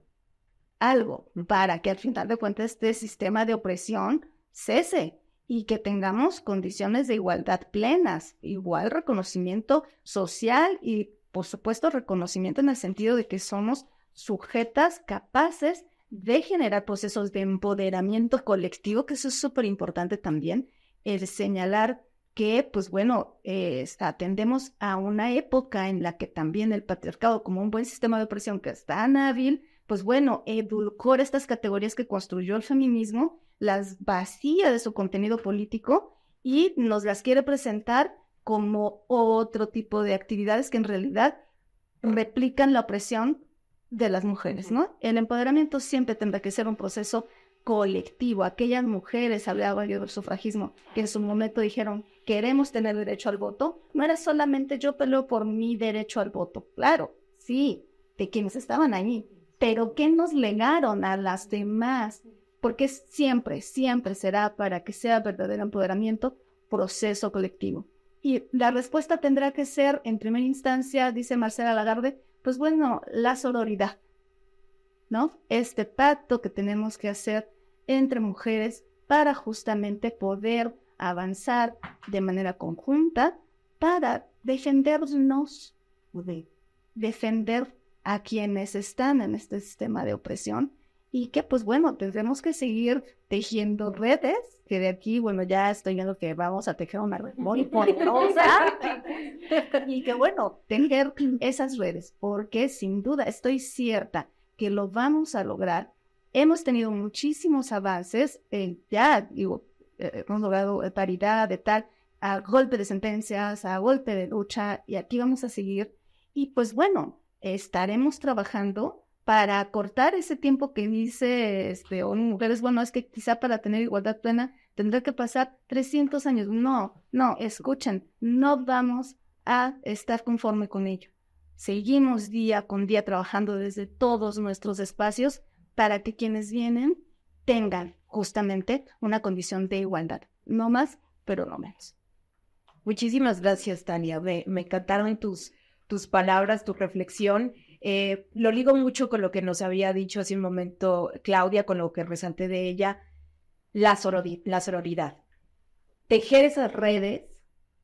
algo para que al final de cuentas este sistema de opresión cese y que tengamos condiciones de igualdad plenas, igual reconocimiento social y por supuesto reconocimiento en el sentido de que somos sujetas capaces de generar procesos de empoderamiento colectivo, que eso es súper importante también, el señalar que, pues bueno, eh, atendemos a una época en la que también el patriarcado, como un buen sistema de opresión que es tan hábil, pues bueno, edulcora estas categorías que construyó el feminismo, las vacía de su contenido político y nos las quiere presentar como otro tipo de actividades que en realidad replican la opresión de las mujeres, ¿no? El empoderamiento siempre tendrá que ser un proceso colectivo. Aquellas mujeres, hablaba yo del sufragismo, que en su momento dijeron, queremos tener derecho al voto, no era solamente yo peleo por mi derecho al voto, claro, sí, de quienes estaban allí, pero ¿qué nos legaron a las demás? Porque siempre, siempre será para que sea verdadero empoderamiento, proceso colectivo. Y la respuesta tendrá que ser, en primera instancia, dice Marcela Lagarde, pues bueno, la sororidad, ¿no? Este pacto que tenemos que hacer entre mujeres para justamente poder avanzar de manera conjunta para defendernos, de defender a quienes están en este sistema de opresión y que pues bueno, tendremos que seguir tejiendo redes, que de aquí, bueno, ya estoy viendo que vamos a tejer una red muy <laughs> poderosa <laughs> y que bueno, tener esas redes, porque sin duda estoy cierta que lo vamos a lograr Hemos tenido muchísimos avances, eh, ya digo, eh, hemos logrado paridad de tal, a golpe de sentencias, a golpe de lucha, y aquí vamos a seguir. Y pues bueno, estaremos trabajando para cortar ese tiempo que dice este, Mujeres, bueno, es que quizá para tener igualdad plena tendrá que pasar 300 años. No, no, escuchen, no vamos a estar conforme con ello. Seguimos día con día trabajando desde todos nuestros espacios para que quienes vienen tengan justamente una condición de igualdad, no más, pero no menos. Muchísimas gracias, Tania. Me, me encantaron tus, tus palabras, tu reflexión. Eh, lo ligo mucho con lo que nos había dicho hace un momento Claudia, con lo que resalté de ella, la sororidad. Tejer esas redes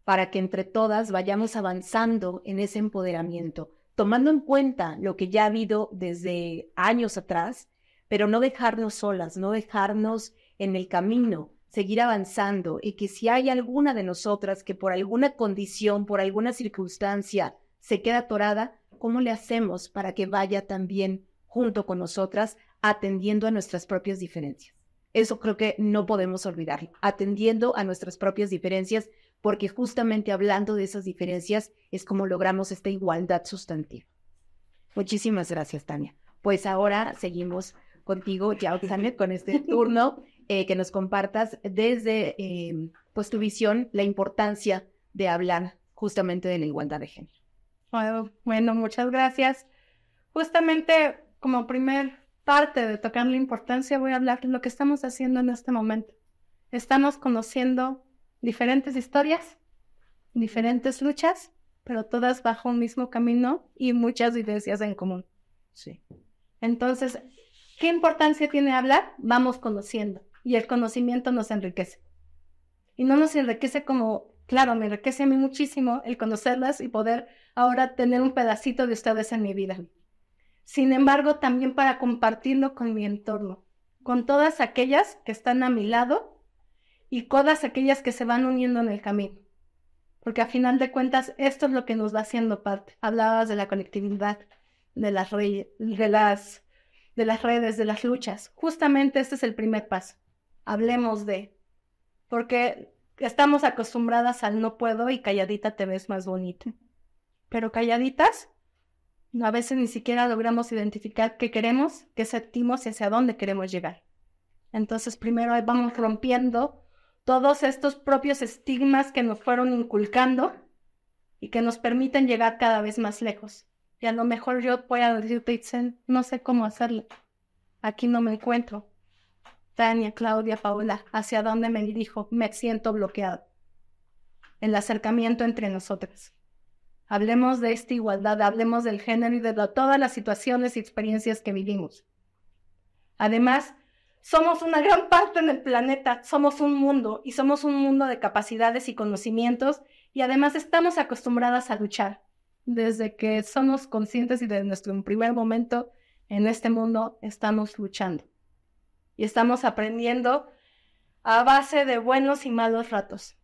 para que entre todas vayamos avanzando en ese empoderamiento, tomando en cuenta lo que ya ha habido desde años atrás, pero no dejarnos solas, no dejarnos en el camino, seguir avanzando y que si hay alguna de nosotras que por alguna condición, por alguna circunstancia se queda atorada, ¿cómo le hacemos para que vaya también junto con nosotras atendiendo a nuestras propias diferencias? Eso creo que no podemos olvidarlo, atendiendo a nuestras propias diferencias, porque justamente hablando de esas diferencias es como logramos esta igualdad sustantiva. Muchísimas gracias, Tania. Pues ahora seguimos contigo, Yao <laughs> con este turno, eh, que nos compartas desde eh, pues tu visión la importancia de hablar justamente de la igualdad de género. Bueno, muchas gracias. Justamente como primer parte de tocar la importancia, voy a hablar de lo que estamos haciendo en este momento. Estamos conociendo diferentes historias, diferentes luchas, pero todas bajo un mismo camino y muchas vivencias en común. Sí. Entonces, ¿Qué importancia tiene hablar? Vamos conociendo y el conocimiento nos enriquece. Y no nos enriquece como, claro, me enriquece a mí muchísimo el conocerlas y poder ahora tener un pedacito de ustedes en mi vida. Sin embargo, también para compartirlo con mi entorno, con todas aquellas que están a mi lado y todas aquellas que se van uniendo en el camino. Porque a final de cuentas, esto es lo que nos va haciendo parte. Hablabas de la conectividad, de las, de las de las redes, de las luchas. Justamente este es el primer paso. Hablemos de, porque estamos acostumbradas al no puedo y calladita te ves más bonita. Pero calladitas, a veces ni siquiera logramos identificar qué queremos, qué sentimos y hacia dónde queremos llegar. Entonces, primero vamos rompiendo todos estos propios estigmas que nos fueron inculcando y que nos permiten llegar cada vez más lejos y a lo mejor yo pueda decirte, no sé cómo hacerlo. Aquí no me encuentro. Tania, Claudia, Paola, ¿hacia dónde me dirijo? Me siento bloqueado. El acercamiento entre nosotras. Hablemos de esta igualdad, hablemos del género y de todas las situaciones y experiencias que vivimos. Además, somos una gran parte en el planeta, somos un mundo y somos un mundo de capacidades y conocimientos y además estamos acostumbradas a luchar, desde que somos conscientes y desde nuestro primer momento en este mundo estamos luchando y estamos aprendiendo a base de buenos y malos ratos.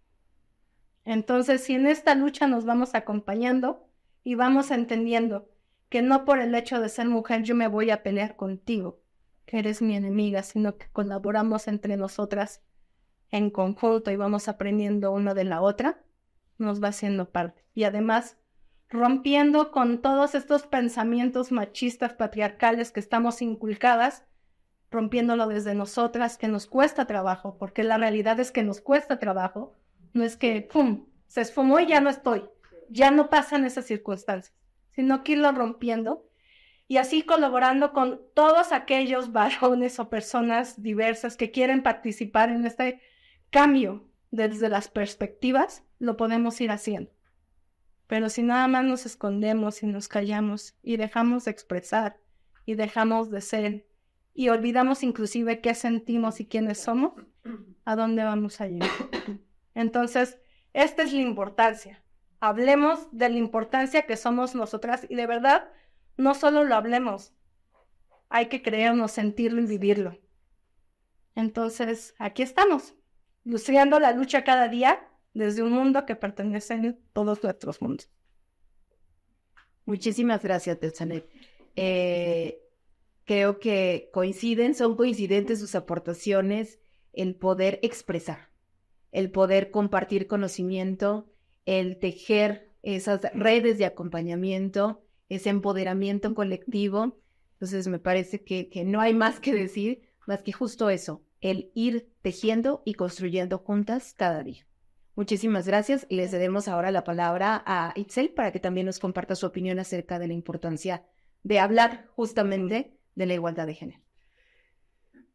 Entonces, si en esta lucha nos vamos acompañando y vamos entendiendo que no por el hecho de ser mujer yo me voy a pelear contigo, que eres mi enemiga, sino que colaboramos entre nosotras en conjunto y vamos aprendiendo una de la otra, nos va haciendo parte. Y además rompiendo con todos estos pensamientos machistas, patriarcales que estamos inculcadas, rompiéndolo desde nosotras, que nos cuesta trabajo, porque la realidad es que nos cuesta trabajo, no es que, ¡pum!, se esfumó y ya no estoy, ya no pasan esas circunstancias, sino que irlo rompiendo y así colaborando con todos aquellos varones o personas diversas que quieren participar en este cambio desde las perspectivas, lo podemos ir haciendo. Pero si nada más nos escondemos y nos callamos y dejamos de expresar y dejamos de ser y olvidamos inclusive qué sentimos y quiénes somos, ¿a dónde vamos a ir? Entonces, esta es la importancia. Hablemos de la importancia que somos nosotras y de verdad, no solo lo hablemos, hay que creernos, sentirlo y vivirlo. Entonces, aquí estamos, luciando la lucha cada día desde un mundo que pertenece a todos nuestros mundos. Muchísimas gracias, Tetzanet. Eh, creo que coinciden, son coincidentes sus aportaciones, el poder expresar, el poder compartir conocimiento, el tejer esas redes de acompañamiento, ese empoderamiento colectivo. Entonces me parece que no hay más que decir, más que justo eso, el ir tejiendo y construyendo juntas cada día. Muchísimas gracias. Y les cedemos ahora la palabra a Itzel para que también nos comparta su opinión acerca de la importancia de hablar justamente de la igualdad de género.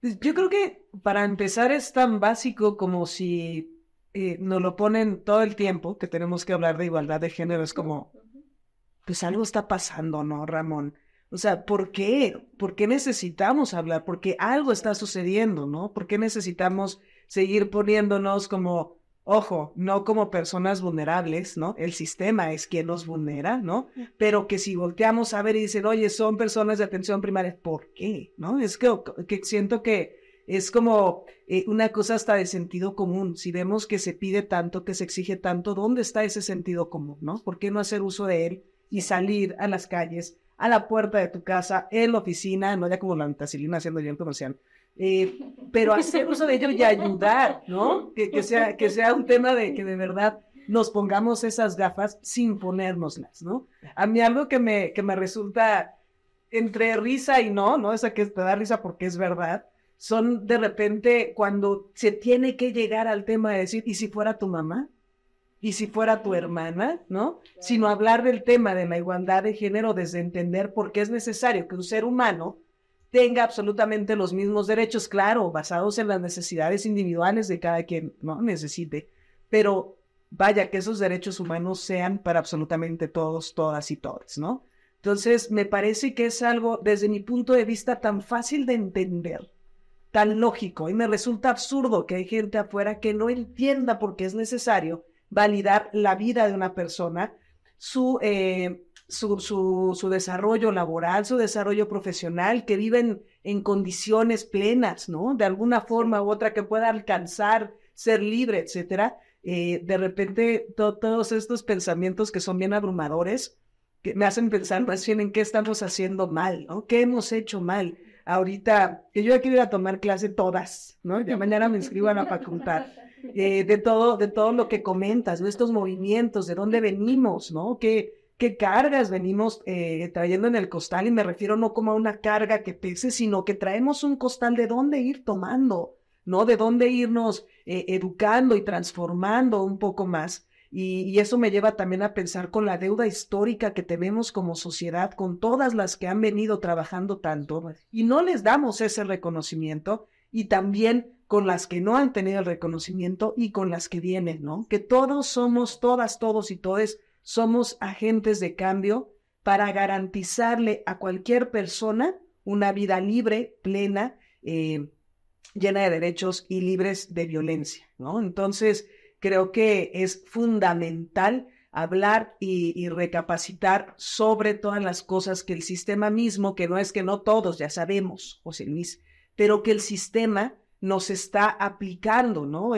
Pues, yo creo que para empezar es tan básico como si eh, nos lo ponen todo el tiempo que tenemos que hablar de igualdad de género. Es como, pues algo está pasando, ¿no, Ramón? O sea, ¿por qué? ¿Por qué necesitamos hablar? Porque algo está sucediendo, ¿no? ¿Por qué necesitamos seguir poniéndonos como Ojo, no como personas vulnerables, ¿no? El sistema es quien nos vulnera, ¿no? Pero que si volteamos a ver y dicen, oye, son personas de atención primaria, ¿por qué? ¿No? Es que, que siento que es como eh, una cosa hasta de sentido común. Si vemos que se pide tanto, que se exige tanto, ¿dónde está ese sentido común, ¿no? ¿Por qué no hacer uso de él y salir a las calles, a la puerta de tu casa, en la oficina, no ya como la antacilina haciendo bien comercial? Eh, pero hacer uso de ello y ayudar, ¿no? Que, sea, que sea un tema de que de verdad nos pongamos esas gafas sin ponérnoslas, ¿no? A mí algo que me, que me resulta entre risa y no, ¿no? Esa que te da risa porque es verdad, son de repente cuando se tiene que llegar al tema de decir, ¿y si fuera tu mamá? ¿Y si fuera tu hermana? ¿No? Sino hablar del tema de la igualdad de género desde entender por qué es necesario que un ser humano tenga absolutamente los mismos derechos, claro, basados en las necesidades individuales de cada quien, ¿no? Necesite, pero vaya, que esos derechos humanos sean para absolutamente todos, todas y todos, ¿no? Entonces, me parece que es algo, desde mi punto de vista, tan fácil de entender, tan lógico, y me resulta absurdo que hay gente afuera que no entienda por qué es necesario validar la vida de una persona, su eh, su, su, desarrollo laboral, su desarrollo profesional, que viven en condiciones plenas, ¿no? De alguna forma u otra que pueda alcanzar, ser libre, etcétera. Eh, de repente, todos estos pensamientos que son bien abrumadores, que me hacen pensar más bien en qué estamos haciendo mal, ¿no? ¿Qué hemos hecho mal? Ahorita, que yo ya quiero ir a tomar clase todas, ¿no? Ya mañana me inscriban a facultad. <laughs> Eh, de todo, de todo lo que comentas, de estos movimientos, de dónde venimos, ¿no? Que cargas venimos eh, trayendo en el costal, y me refiero no como a una carga que pese, sino que traemos un costal de dónde ir tomando, ¿no? De dónde irnos eh, educando y transformando un poco más. Y, eso me lleva también a pensar con la deuda histórica que tenemos como sociedad, con todas las que han venido trabajando tanto pues. y no les damos ese reconocimiento, y también con las que no han tenido el reconocimiento y con las que vienen, ¿no? Que todos somos, todas, todos y todes somos agentes de cambio para garantizarle a cualquier persona una vida libre, plena, eh, llena de derechos y libres de violencia, ¿no? Entonces, creo que es fundamental hablar y, recapacitar sobre todas las cosas que el sistema mismo, que no es que no todos, ya sabemos, José Luis, pero que el sistema nos está aplicando, ¿no?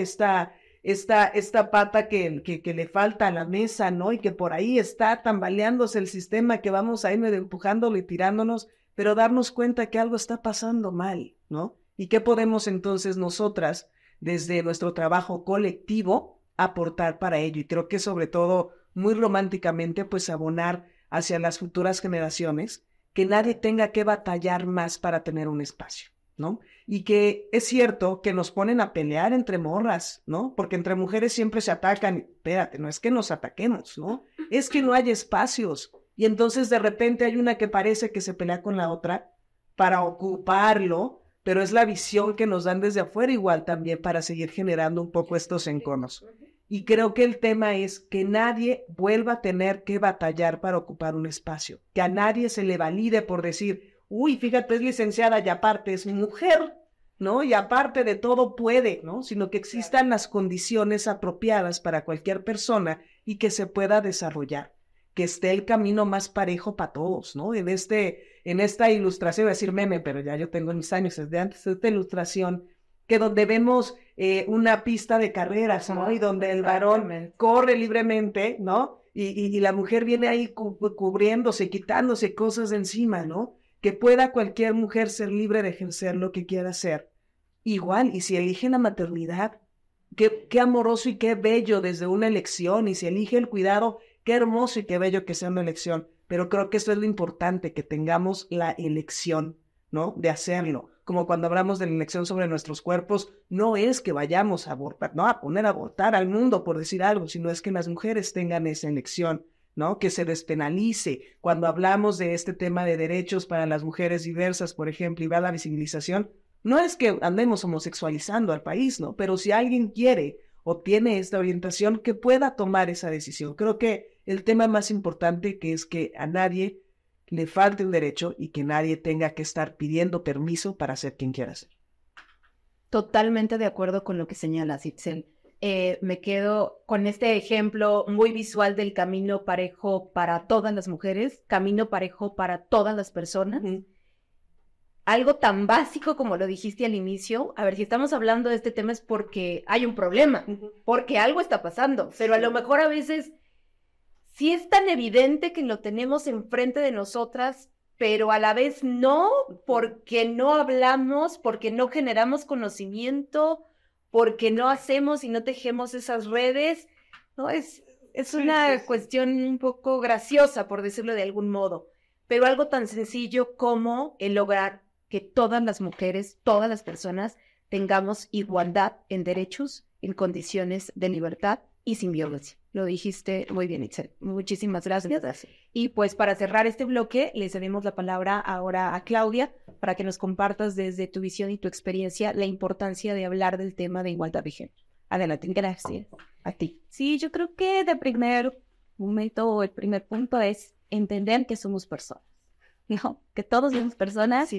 esta, pata que, que, le falta a la mesa, ¿no? Y que por ahí está tambaleándose el sistema que vamos a ir empujándolo y tirándonos, pero darnos cuenta que algo está pasando mal, ¿no? ¿Y qué podemos entonces nosotras, desde nuestro trabajo colectivo, aportar para ello? Y creo que sobre todo, muy románticamente, pues abonar hacia las futuras generaciones, que nadie tenga que batallar más para tener un espacio, ¿no? y que es cierto que nos ponen a pelear entre morras, ¿no? Porque entre mujeres siempre se atacan. Espérate, no es que nos ataquemos, ¿no? Es que no hay espacios. Y entonces de repente hay una que parece que se pelea con la otra para ocuparlo, pero es la visión que nos dan desde afuera igual también para seguir generando un poco estos enconos. Y creo que el tema es que nadie vuelva a tener que batallar para ocupar un espacio, que a nadie se le valide por decir, uy, fíjate, es licenciada y aparte es mujer, ¿no? Y aparte de todo puede, ¿no? Sino que existan las condiciones apropiadas para cualquier persona y que se pueda desarrollar, que esté el camino más parejo para todos, ¿no? En, este, en esta ilustración, voy a decir meme, pero ya yo tengo mis años desde antes, de esta ilustración que donde vemos eh, una pista de carreras, ¿no? Y donde el varón corre libremente, ¿no? Y, la mujer viene ahí cubriéndose, quitándose cosas de encima, ¿no? que pueda cualquier mujer ser libre de ejercer lo que quiera hacer. Igual, y si elige la maternidad, qué, amoroso y qué bello desde una elección, y si elige el cuidado, qué hermoso y qué bello que sea una elección. Pero creo que eso es lo importante, que tengamos la elección, ¿no? De hacerlo. Como cuando hablamos de la elección sobre nuestros cuerpos, no es que vayamos a abortar, no a poner a abortar al mundo por decir algo, sino es que las mujeres tengan esa elección ¿no? Que se despenalice. Cuando hablamos de este tema de derechos para las mujeres diversas, por ejemplo, y va la visibilización, no es que andemos homosexualizando al país, ¿no? Pero si alguien quiere o tiene esta orientación, que pueda tomar esa decisión. Creo que el tema más importante que es que a nadie le falte un derecho y que nadie tenga que estar pidiendo permiso para ser quien quiera ser. Totalmente de acuerdo con lo que señala Itzel. Eh, me quedo con este ejemplo muy visual del camino parejo para todas las mujeres, camino parejo para todas las personas. Algo tan básico como lo dijiste al inicio, a ver, si estamos hablando de este tema es porque hay un problema, porque algo está pasando, pero a lo mejor a veces sí es tan evidente que lo tenemos enfrente de nosotras, pero a la vez no, porque no hablamos, porque no generamos conocimiento, porque no hacemos y no tejemos esas redes, ¿no? Es, es una cuestión un poco graciosa, por decirlo de algún modo, pero algo tan sencillo como el lograr que todas las mujeres, todas las personas tengamos igualdad en derechos, en condiciones de libertad y sin violencia. Lo dijiste muy bien, Itzel. Muchísimas gracias. Y pues para cerrar este bloque, le cedemos la palabra ahora a Claudia para que nos compartas desde tu visión y tu experiencia la importancia de hablar del tema de igualdad de género. Adelante, gracias a ti. Sí, yo creo que de primer momento el primer punto es entender que somos personas, <laughs> Que todos somos personas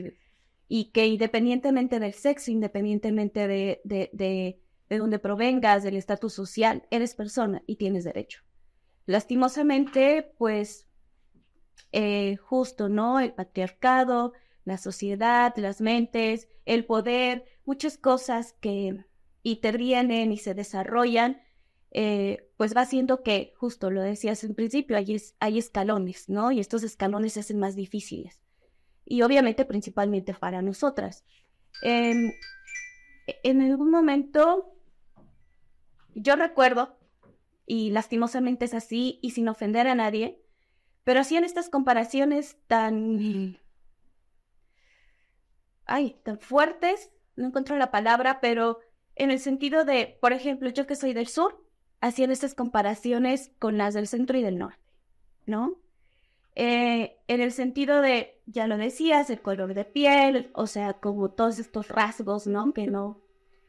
y que independientemente del sexo, independientemente de, de de donde provengas, del estatus social, eres persona y tienes derecho. Lastimosamente, pues, eh, justo, ¿no? El patriarcado, la sociedad, las mentes, el poder, muchas cosas que intervienen y se desarrollan, eh, pues va haciendo que, justo lo decías en principio, hay, hay escalones, ¿no? Y estos escalones se hacen más difíciles. Y obviamente principalmente para nosotras. Em, e, en algún momento yo recuerdo, y lastimosamente es así, y sin ofender a nadie, pero hacían estas comparaciones tan... Ay, tan fuertes, no encuentro la palabra, pero en el sentido de, por ejemplo, yo que soy del sur, hacían estas comparaciones con las del centro y del norte, ¿no? Eh, en el sentido de, ya lo decías, el color de piel, o sea, como todos estos rasgos, ¿no? Que no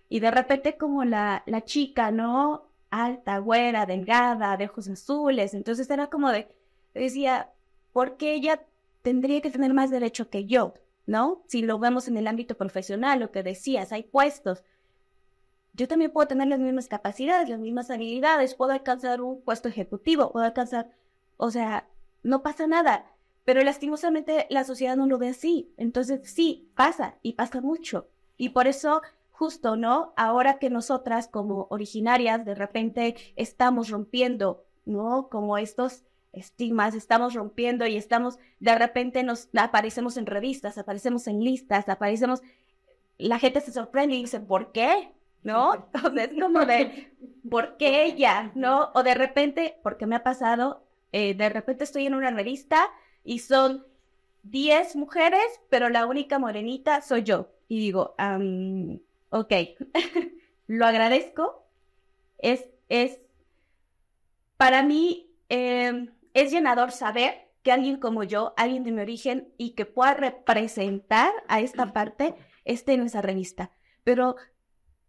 y de repente como la, chica, ¿no? Alta, güera, delgada, de ojos azules. Entonces era como de, decía, ¿por qué ella tendría que tener más derecho que yo? ¿No? Si lo vemos en el ámbito profesional, lo que decías, hay puestos. Yo también puedo tener las mismas capacidades, las mismas habilidades, puedo alcanzar un puesto ejecutivo, puedo alcanzar, o sea, no pasa nada. Pero lastimosamente la sociedad no lo ve así. Entonces sí, pasa y pasa mucho. Y por eso justo, ¿no? Ahora que nosotras como originarias de repente estamos rompiendo, ¿no? Como estos estigmas, estamos rompiendo y estamos, de repente nos aparecemos en revistas, aparecemos en listas, aparecemos, la gente se sorprende y dice, ¿por qué? ¿No? <laughs> Entonces, como de, ¿por qué ella? ¿No? O de repente, porque me ha pasado, eh, de repente estoy en una revista y son 10 mujeres, pero la única morenita soy yo. Y digo, um, ok, <laughs> lo agradezco, es, es, para mí em, es llenador saber que alguien como yo, alguien de mi origen y que pueda representar a esta parte, esté en esa revista. Pero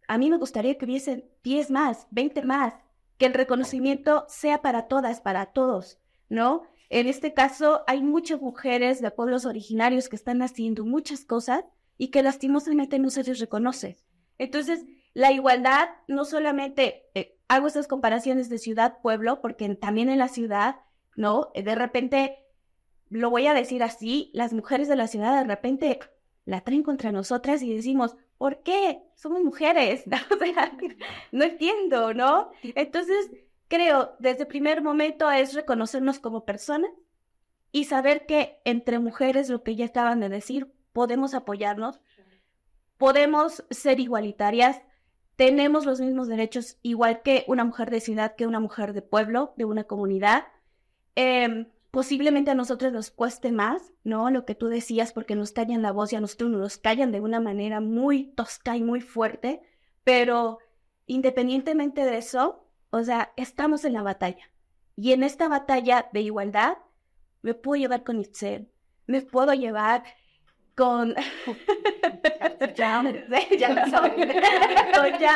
a mí me gustaría que hubiesen 10 más, 20 más, que el reconocimiento sea para todas, para todos, ¿no? En este caso, hay muchas mujeres de pueblos originarios que están haciendo muchas cosas y que lastimosamente no se les reconoce. Entonces, la igualdad no solamente eh, hago esas comparaciones de ciudad-pueblo, porque también en la ciudad, ¿no? Eh, de repente, lo voy a decir así, las mujeres de la ciudad de repente la traen contra nosotras y decimos, ¿por qué? Somos mujeres, <laughs> <laughs> no, entiendo, ¿no? Entonces, creo, desde el primer momento es reconocernos como personas y saber que entre mujeres, lo que ya estaban de decir, podemos apoyarnos, podemos ser igualitarias, tenemos los mismos derechos, igual que una mujer de ciudad, que una mujer de pueblo, de una comunidad. Em, posiblemente a nosotros nos cueste más, ¿no? Lo que tú decías, porque nos callan la voz y a nosotros nos callan de una manera muy tosca y muy fuerte, pero independientemente de eso, o sea, estamos en la batalla. Y en esta batalla de igualdad, me puedo llevar con Itzel, me puedo llevar con me voy ya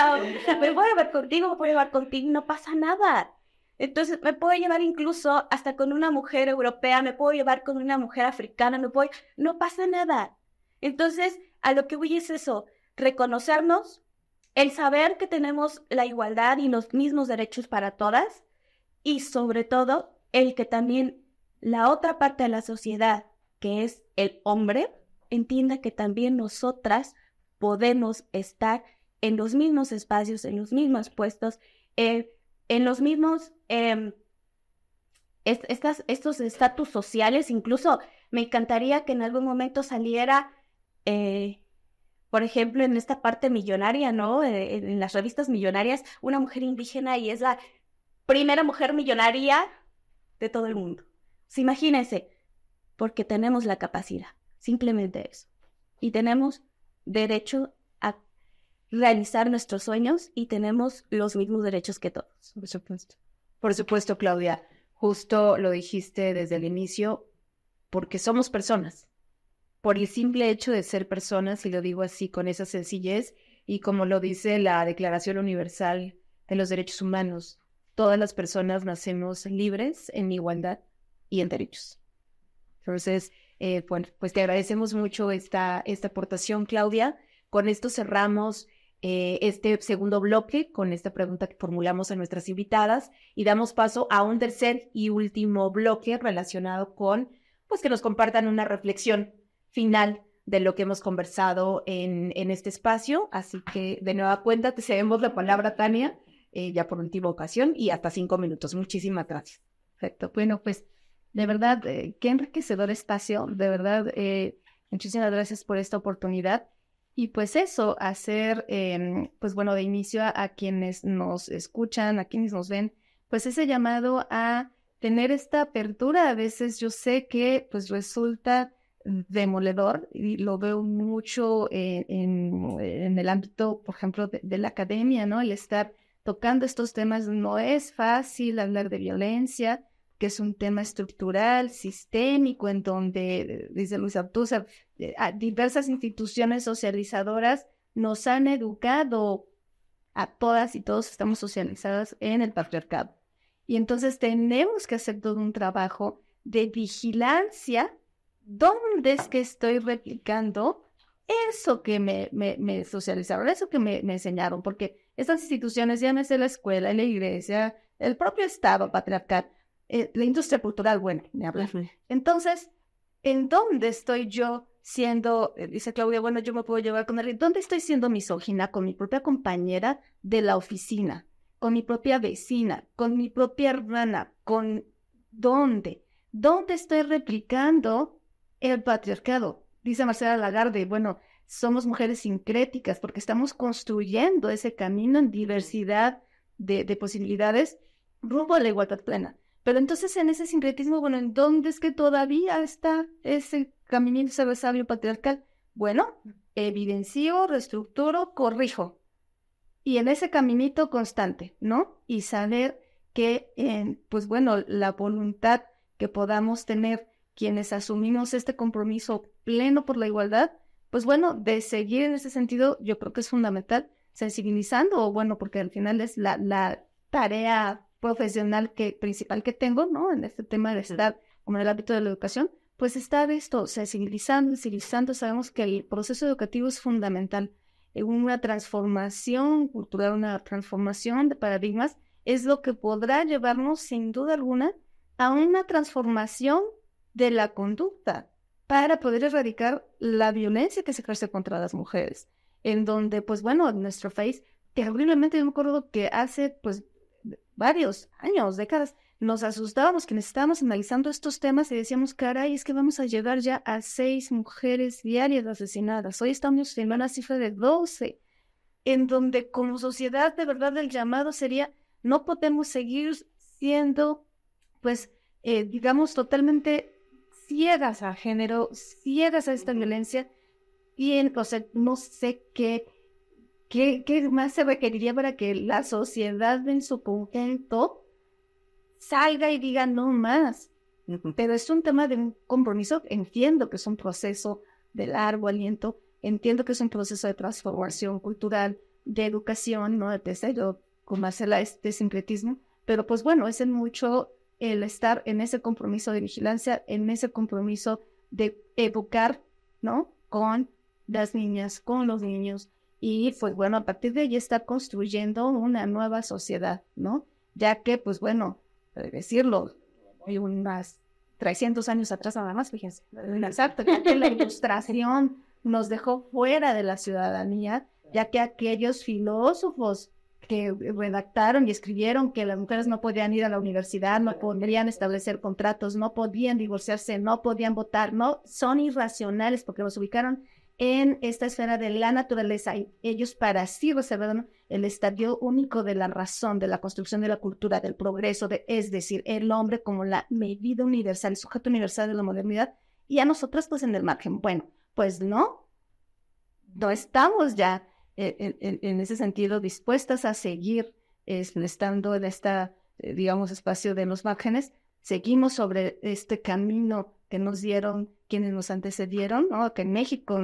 Me puedo llevar contigo, me puedo llevar contigo, no pasa nada. Entonces me puedo llevar incluso hasta con una mujer europea, me puedo llevar con una mujer africana, no puedo, no pasa nada. Entonces, a lo que voy es eso, reconocernos, el saber que tenemos la igualdad y los mismos derechos para todas y sobre todo el que también la otra parte de la sociedad, que es el hombre, entienda que también nosotras podemos estar en los mismos espacios, en los mismos puestos, eh, en los mismos... Em, estos estatus sociales, incluso me encantaría que en algún momento saliera eh, por ejemplo, en esta parte millonaria, ¿no? Eh, en las revistas millonarias, una mujer indígena y es la primera mujer millonaria de todo el mundo. Pues imagínense, porque tenemos la capacidad. Simplemente eso. Y tenemos derecho a realizar nuestros sueños y tenemos los mismos derechos que todos. Por supuesto. Por supuesto, Claudia. Justo lo dijiste desde el inicio, porque somos personas. Por el simple hecho de ser personas, y lo digo así con esa sencillez, y como lo dice la Declaración Universal de los Derechos Humanos, todas las personas nacemos libres en igualdad y en derechos. Entonces, eh, bueno, pues te agradecemos mucho esta, esta aportación, Claudia. Con esto cerramos eh, este segundo bloque con esta pregunta que formulamos a nuestras invitadas y damos paso a un tercer y último bloque relacionado con, pues que nos compartan una reflexión final de lo que hemos conversado en, en este espacio. Así que de nueva cuenta te cedemos la palabra, Tania, eh, ya por última ocasión y hasta cinco minutos. Muchísimas gracias. Perfecto. Bueno, pues de verdad, eh, qué enriquecedor espacio. De verdad, eh, muchísimas gracias por esta oportunidad. Y pues eso, hacer, em, pues bueno, de inicio a, quienes nos escuchan, a quienes nos ven, pues ese llamado a tener esta apertura. A veces yo sé que pues resulta demoledor y lo veo mucho en, el ámbito, por ejemplo, de, la academia, ¿no? El estar tocando estos temas no es fácil, hablar de violencia, que es un tema estructural, sistémico, en donde, dice Luis Abtusa, eh, ah, diversas instituciones socializadoras nos han educado, a todas y todos estamos socializadas en el patriarcado. Y entonces tenemos que hacer todo un trabajo de vigilancia, dónde es que estoy replicando eso que me, socializaron, eso que me, enseñaron, porque estas instituciones, ya no es la escuela, la iglesia, el propio Estado patriarcal, eh, la industria cultural, bueno, me habla. Entonces, ¿en dónde estoy yo siendo, eh, dice Claudia, bueno, yo me puedo llevar con alguien, ¿dónde estoy siendo misógina con mi propia compañera de la oficina, con mi propia vecina, con mi propia hermana, con dónde? ¿Dónde estoy replicando el patriarcado? Dice Marcela Lagarde, bueno, somos mujeres sincréticas porque estamos construyendo ese camino en diversidad de, de posibilidades rumbo a la igualdad plena. Pero entonces en ese sincretismo, bueno, ¿en dónde es que todavía está ese caminito sabio patriarcal? Bueno, evidencio, reestructuro, corrijo. Y en ese caminito constante, ¿no? Y saber que, en, eh, pues bueno, la voluntad que podamos tener quienes asumimos este compromiso pleno por la igualdad, pues bueno, de seguir en ese sentido, yo creo que es fundamental, sensibilizando, o bueno, porque al final es la, la tarea profesional que, principal que tengo, ¿no? En este tema de estar como en el ámbito de la educación, pues está esto, sensibilizando, sensibilizando, sabemos que el proceso educativo es fundamental. en eh, Una transformación cultural, una transformación de paradigmas es lo que podrá llevarnos sin duda alguna a una transformación de la conducta para poder erradicar la violencia que se ejerce contra las mujeres. En donde, pues bueno, nuestro país, terriblemente yo me acuerdo que hace pues varios años, décadas, nos asustábamos que necesitábamos analizando estos temas y decíamos, caray, es que vamos a llegar ya a seis mujeres diarias asesinadas. Hoy estamos en una cifra de 12, en donde como sociedad de verdad el llamado sería, no podemos seguir siendo, pues, eh, digamos, totalmente ciegas a género, ciegas a esta violencia. Y en, o sea, no sé qué ¿Qué, más se requeriría para que la sociedad en su conjunto salga y diga no más? Pero es un tema de un compromiso. Entiendo que es un proceso de largo aliento, entiendo que es un proceso de transformación cultural, de educación, no de yo como hacerla este sincretismo, pero pues bueno, es mucho el estar en ese compromiso de vigilancia, en ese compromiso de educar, ¿no? Con las niñas, con los niños, y pues bueno, a partir de ahí estar construyendo una nueva sociedad, ¿no? Ya que pues bueno, eh, decirlo, hay unas 300 años atrás nada más, fíjense, exacto, ya que la ilustración nos dejó fuera de la ciudadanía, ya que aquellos filósofos que redactaron y escribieron que las mujeres no podían ir a la universidad, no podían establecer contratos, no podían divorciarse, no podían votar, no son irracionales porque los ubicaron en esta esfera de la naturaleza y ellos para sí reservaron el estadio único de la razón, de la construcción de la cultura, del progreso, de, es decir, el hombre como la medida universal, el sujeto universal de la modernidad y a nosotros pues en el margen. Bueno, pues no, no estamos ya eh, en, ese sentido dispuestas a seguir estando en este, digamos, espacio de los márgenes, seguimos sobre este camino que nos dieron quienes nos antecedieron, ¿no? que en México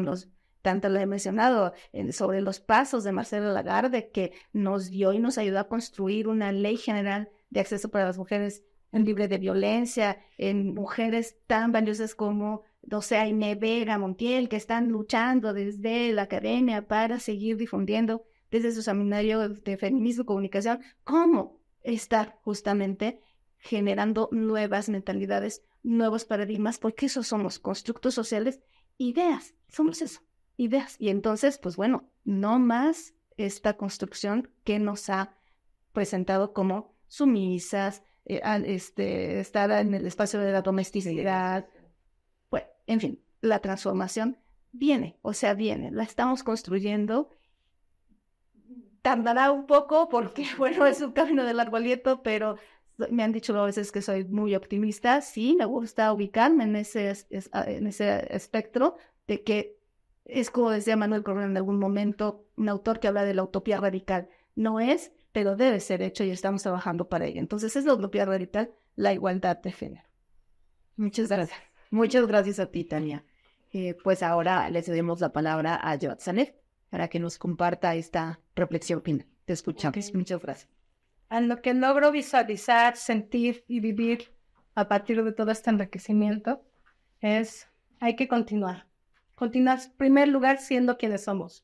tanto lo he mencionado, sobre los pasos de Marcela Lagarde, que nos dio y nos ayudó a construir una ley general de acceso para las mujeres en libre de violencia, en mujeres tan valiosas como, Docea y Nevega Montiel, que están luchando desde la academia para seguir difundiendo desde su seminario de feminismo y comunicación, cómo estar justamente generando nuevas mentalidades nuevos paradigmas, porque eso somos constructos sociales, ideas, somos eso, ideas. Y entonces, pues bueno, no más esta construcción que nos ha presentado como sumisas, eh, este, estar en el espacio de la domesticidad. pues en fin, la transformación viene, o sea, viene, la estamos construyendo. Tardará un poco porque, <laughs> bueno, es un camino del arbolieto, pero me han dicho a veces que soy muy optimista, sí, me gusta ubicarme en ese, en ese espectro de que es como decía Manuel Correa en algún momento, un autor que habla de la utopía radical. No es, pero debe ser hecho y estamos trabajando para ello. Entonces es la utopía radical, la igualdad de género. Muchas gracias. Muchas gracias a ti, Tania. Eh, pues ahora le cedemos la palabra a Joat Sanef para que nos comparta esta reflexión final. Te escuchamos. Muchas gracias a lo que logro visualizar, sentir y vivir a partir de todo este enriquecimiento es, hay que continuar. Continuar, primer lugar, siendo quienes somos,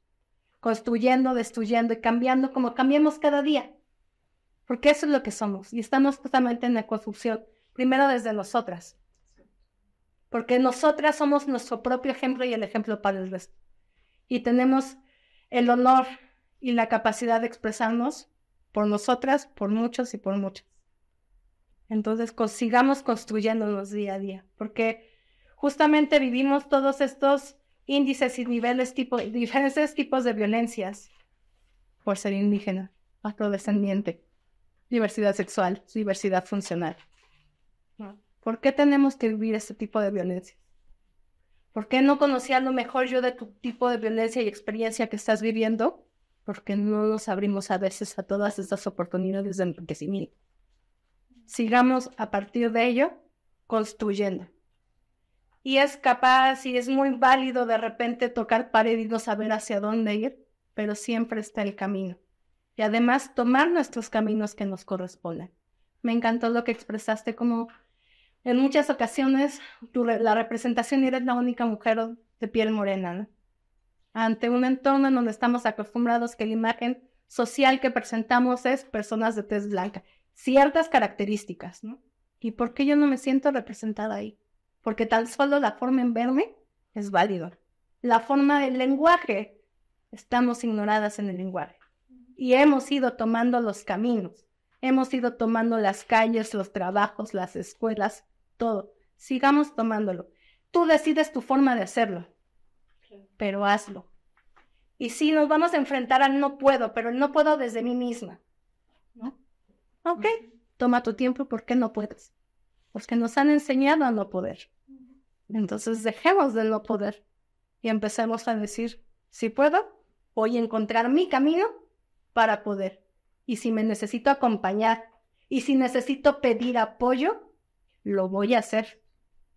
construyendo, destruyendo y cambiando como cambiamos cada día, porque eso es lo que somos y estamos justamente en la construcción, primero desde nosotras, porque nosotras somos nuestro propio ejemplo y el ejemplo para el resto. Y tenemos el honor y la capacidad de expresarnos por nosotras, por muchos y por muchas. Entonces, sigamos construyéndonos día a día, porque justamente vivimos todos estos índices y niveles, tipo, <laughs> diferentes tipos de violencias por ser indígena, afrodescendiente, diversidad sexual, diversidad funcional. ¿Por qué tenemos que vivir este tipo de violencia? ¿Por qué no conocía lo mejor yo de tu tipo de violencia y experiencia que estás viviendo? porque no nos abrimos a veces a todas estas oportunidades de enriquecimiento. Sigamos a partir de ello construyendo. Y es capaz y es muy válido de repente tocar pared y no saber hacia dónde ir, pero siempre está el camino. Y además tomar nuestros caminos que nos corresponden. Me encantó lo que expresaste como en muchas ocasiones la representación eres la única mujer de piel morena, ante un entorno en donde estamos acostumbrados que la imagen social que presentamos es personas de tez blanca, ciertas características, ¿no? ¿Y por qué yo no me siento representada ahí? Porque tan solo la forma en verme es válida. La forma del lenguaje, estamos ignoradas en el lenguaje. Y hemos ido tomando los caminos, hemos ido tomando las calles, los trabajos, las escuelas, todo. Sigamos tomándolo. Tú decides tu forma de hacerlo pero hazlo. Y si nos vamos a enfrentar al no puedo, pero el no puedo desde mí misma. ¿No? Ok, toma tu tiempo porque no puedes. Porque nos han enseñado a no poder. Entonces dejemos de no poder y empecemos a decir, si puedo, voy a encontrar mi camino para poder. Y si me necesito acompañar y si necesito pedir apoyo, lo voy a hacer.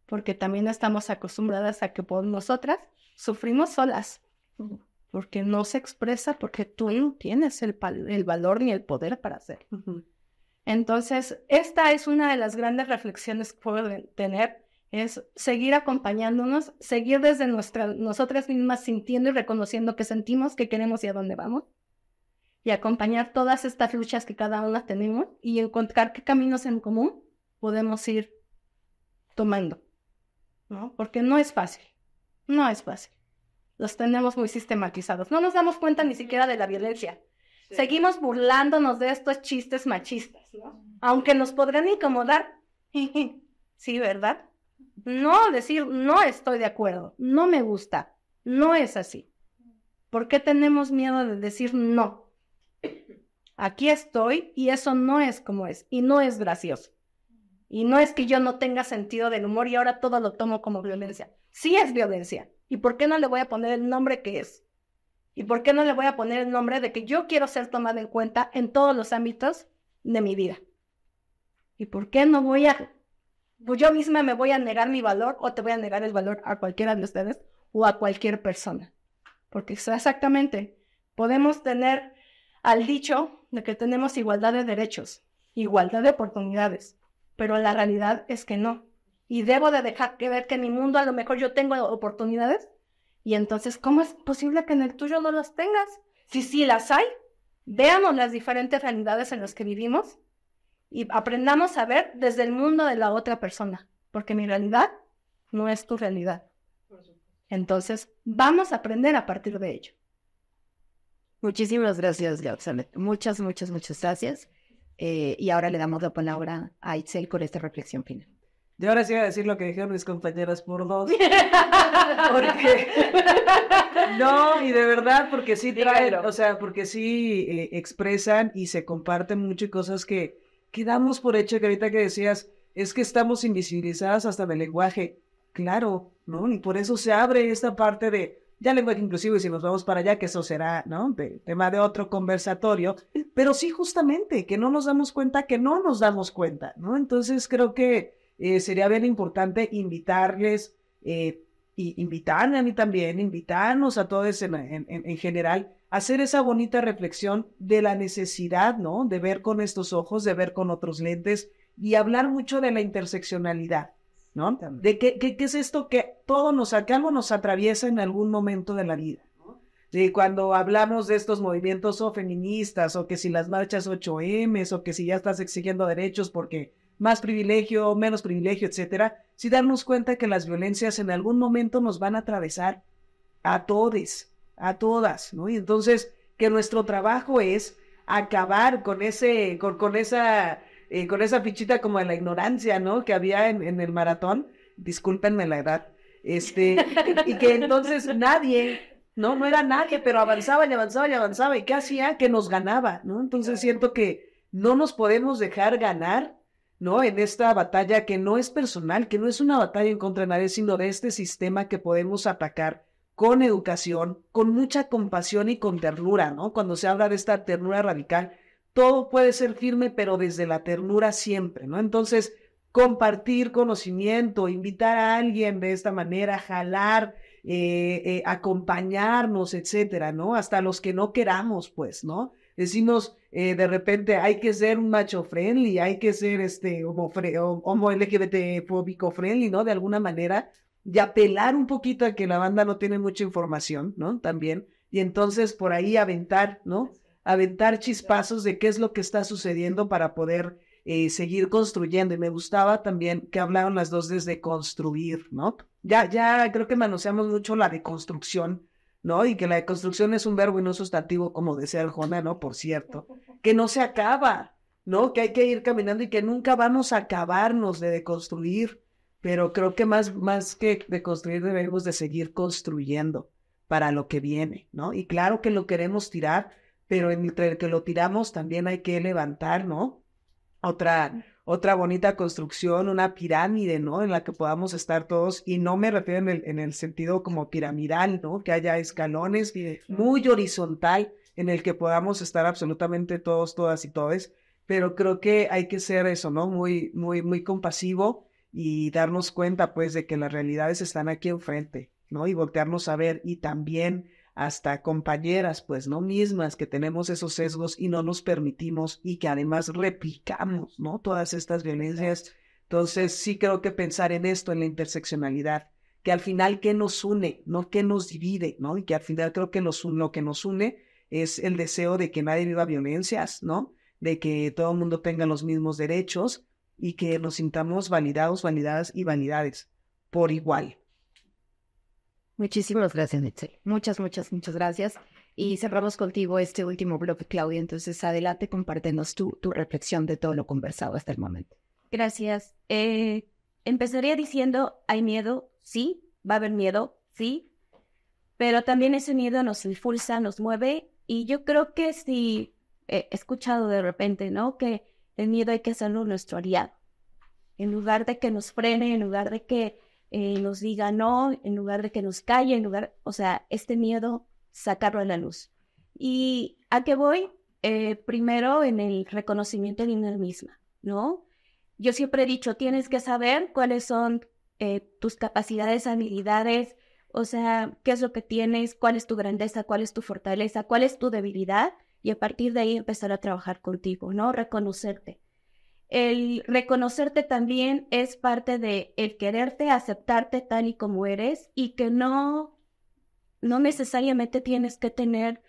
Porque también estamos acostumbradas a que por nosotras sufrimos solas porque no se expresa, porque tú no tienes el, valor ni el poder para hacer Entonces, esta es una de las grandes reflexiones que puedo tener, es seguir acompañándonos, seguir desde nuestra, nosotras mismas sintiendo y reconociendo que sentimos, que queremos y a dónde vamos, y acompañar todas estas luchas que cada una tenemos y encontrar qué caminos en común podemos ir tomando, ¿no? Porque no es fácil. No es fácil. Los tenemos muy sistematizados. No nos damos cuenta ni siquiera de la violencia. Seguimos burlándonos de estos chistes machistas, ¿no? Aunque nos podrán incomodar. <laughs> sí, ¿verdad? No decir, no estoy de acuerdo, no me gusta, no es así. ¿Por qué tenemos miedo de decir no? Aquí estoy y eso no es como es y no es gracioso. Y no es que yo no tenga sentido del humor y ahora todo lo tomo como violencia sí es violencia. ¿Y por qué no le voy a poner el nombre que es? ¿Y por qué no le voy a poner el nombre de que yo quiero ser tomada en cuenta en todos los ámbitos de mi vida? ¿Y por qué no voy a, pues yo misma me voy a negar mi valor o te voy a negar el valor a cualquiera de ustedes o a cualquier persona? Porque exactamente, podemos tener al dicho de que tenemos igualdad de derechos, igualdad de oportunidades, pero la realidad es que no y debo de dejar que ver que en mi mundo a lo mejor yo tengo oportunidades. Y entonces, ¿cómo es posible que en el tuyo no las tengas? Si sí las hay, veamos las diferentes realidades en las que vivimos y aprendamos a ver desde el mundo de la otra persona, porque mi realidad no es tu realidad. Entonces, vamos a aprender a partir de ello. Muchísimas gracias, Muchas, muchas, muchas gracias. Eh, y ahora le damos la palabra a Itzel con esta reflexión final. Yo ahora sí voy a decir lo que dijeron mis compañeras por dos. <laughs> porque. <laughs> No, y de verdad, porque sí traen, o sea, porque sí eh, expresan y se comparten mucho cosas que quedamos por hecho que ahorita que decías, es que estamos invisibilizadas hasta el lenguaje. Claro, ¿no? Y por eso se abre esta parte de ya lenguaje inclusivo y si nos vamos para allá, que eso será, ¿no? tema de otro conversatorio, pero sí justamente que no nos damos cuenta, que no nos damos cuenta, ¿no? Entonces creo que eh, sería bien importante invitarles, eh, y invitarme a mí también, invitarnos a todos en, en, en, general, hacer esa bonita reflexión de la necesidad, ¿no? De ver con estos ojos, de ver con otros lentes y hablar mucho de la interseccionalidad, ¿no? De qué, qué, qué es esto que todo nos, que algo nos atraviesa en algún momento de la vida. Sí, cuando hablamos de estos movimientos o feministas, o que si las marchas 8M, o que si ya estás exigiendo derechos porque más privilegio, menos privilegio, etcétera, si darnos cuenta que las violencias en algún momento nos van a atravesar a todos, a todas, ¿no? Y entonces que nuestro trabajo es acabar con ese, con, esa, eh, con esa fichita como de la ignorancia, ¿no? Que había en, en el maratón, discúlpenme la edad, este, y que entonces nadie, no, no era nadie, pero avanzaba y avanzaba y avanzaba, y qué hacía que nos ganaba, ¿no? Entonces siento que no nos podemos dejar ganar ¿no? En esta batalla que no es personal, que no es una batalla en contra de nadie, sino de este sistema que podemos atacar con educación, con mucha compasión y con ternura, ¿no? Cuando se habla de esta ternura radical, todo puede ser firme, pero desde la ternura siempre, ¿no? Entonces, compartir conocimiento, invitar a alguien de esta manera, jalar, eh, eh, acompañarnos, etcétera, ¿no? Hasta los que no queramos, pues, ¿no? Decimos, eh, de repente hay que ser un macho friendly, hay que ser este homo, homo LGBT fóbico friendly, ¿no? De alguna manera, y apelar un poquito a que la banda no tiene mucha información, ¿no? También, y entonces por ahí aventar, ¿no? Aventar chispazos de qué es lo que está sucediendo para poder eh, seguir construyendo. Y me gustaba también que hablaron las dos desde construir, ¿no? Ya, ya creo que manoseamos mucho la deconstrucción ¿no? Y que la deconstrucción es un verbo y no sustantivo, como decía Jona ¿no? Por cierto, que no se acaba, ¿no? Que hay que ir caminando y que nunca vamos a acabarnos de deconstruir, pero creo que más, más que deconstruir debemos de seguir construyendo para lo que viene, ¿no? Y claro que lo queremos tirar, pero entre el que lo tiramos también hay que levantar, ¿no? Otra, otra bonita construcción, una pirámide, ¿no? En la que podamos estar todos, y no me refiero en el, en el sentido como piramidal, ¿no? Que haya escalones muy horizontal en el que podamos estar absolutamente todos, todas y todes, pero creo que hay que ser eso, ¿no? Muy, muy, muy compasivo y darnos cuenta, pues, de que las realidades están aquí enfrente, ¿no? Y voltearnos a ver y también hasta compañeras, pues no mismas, que tenemos esos sesgos y no nos permitimos y que además replicamos, ¿no? Todas estas violencias. Entonces, sí creo que pensar en esto, en la interseccionalidad, que al final, ¿qué nos une? No qué nos divide, ¿no? Y que al final creo que nos, lo que nos une es el deseo de que nadie viva violencias, ¿no? De que todo el mundo tenga los mismos derechos y que nos sintamos validados, validadas y vanidades por igual, Muchísimas gracias, Nitzel. Muchas, muchas, muchas gracias. Y cerramos contigo este último blog, Claudia. Entonces, adelante, compártenos tu, tu reflexión de todo lo conversado hasta el momento. Gracias. Eh, empezaría diciendo, hay miedo, sí, va a haber miedo, sí, pero también ese miedo nos impulsa, nos mueve y yo creo que si he escuchado de repente, ¿no? Que el miedo hay que hacerlo nuestro aliado, en lugar de que nos frene, en lugar de que eh, nos diga no, en lugar de que nos calle, en lugar, o sea, este miedo, sacarlo a la luz. ¿Y a qué voy? Eh, primero en el reconocimiento de una misma, ¿no? Yo siempre he dicho, tienes que saber cuáles son eh, tus capacidades, habilidades, o sea, qué es lo que tienes, cuál es tu grandeza, cuál es tu fortaleza, cuál es tu debilidad, y a partir de ahí empezar a trabajar contigo, ¿no? Reconocerte. El reconocerte también es parte de el quererte, aceptarte tal y como eres y que no, no necesariamente tienes que tener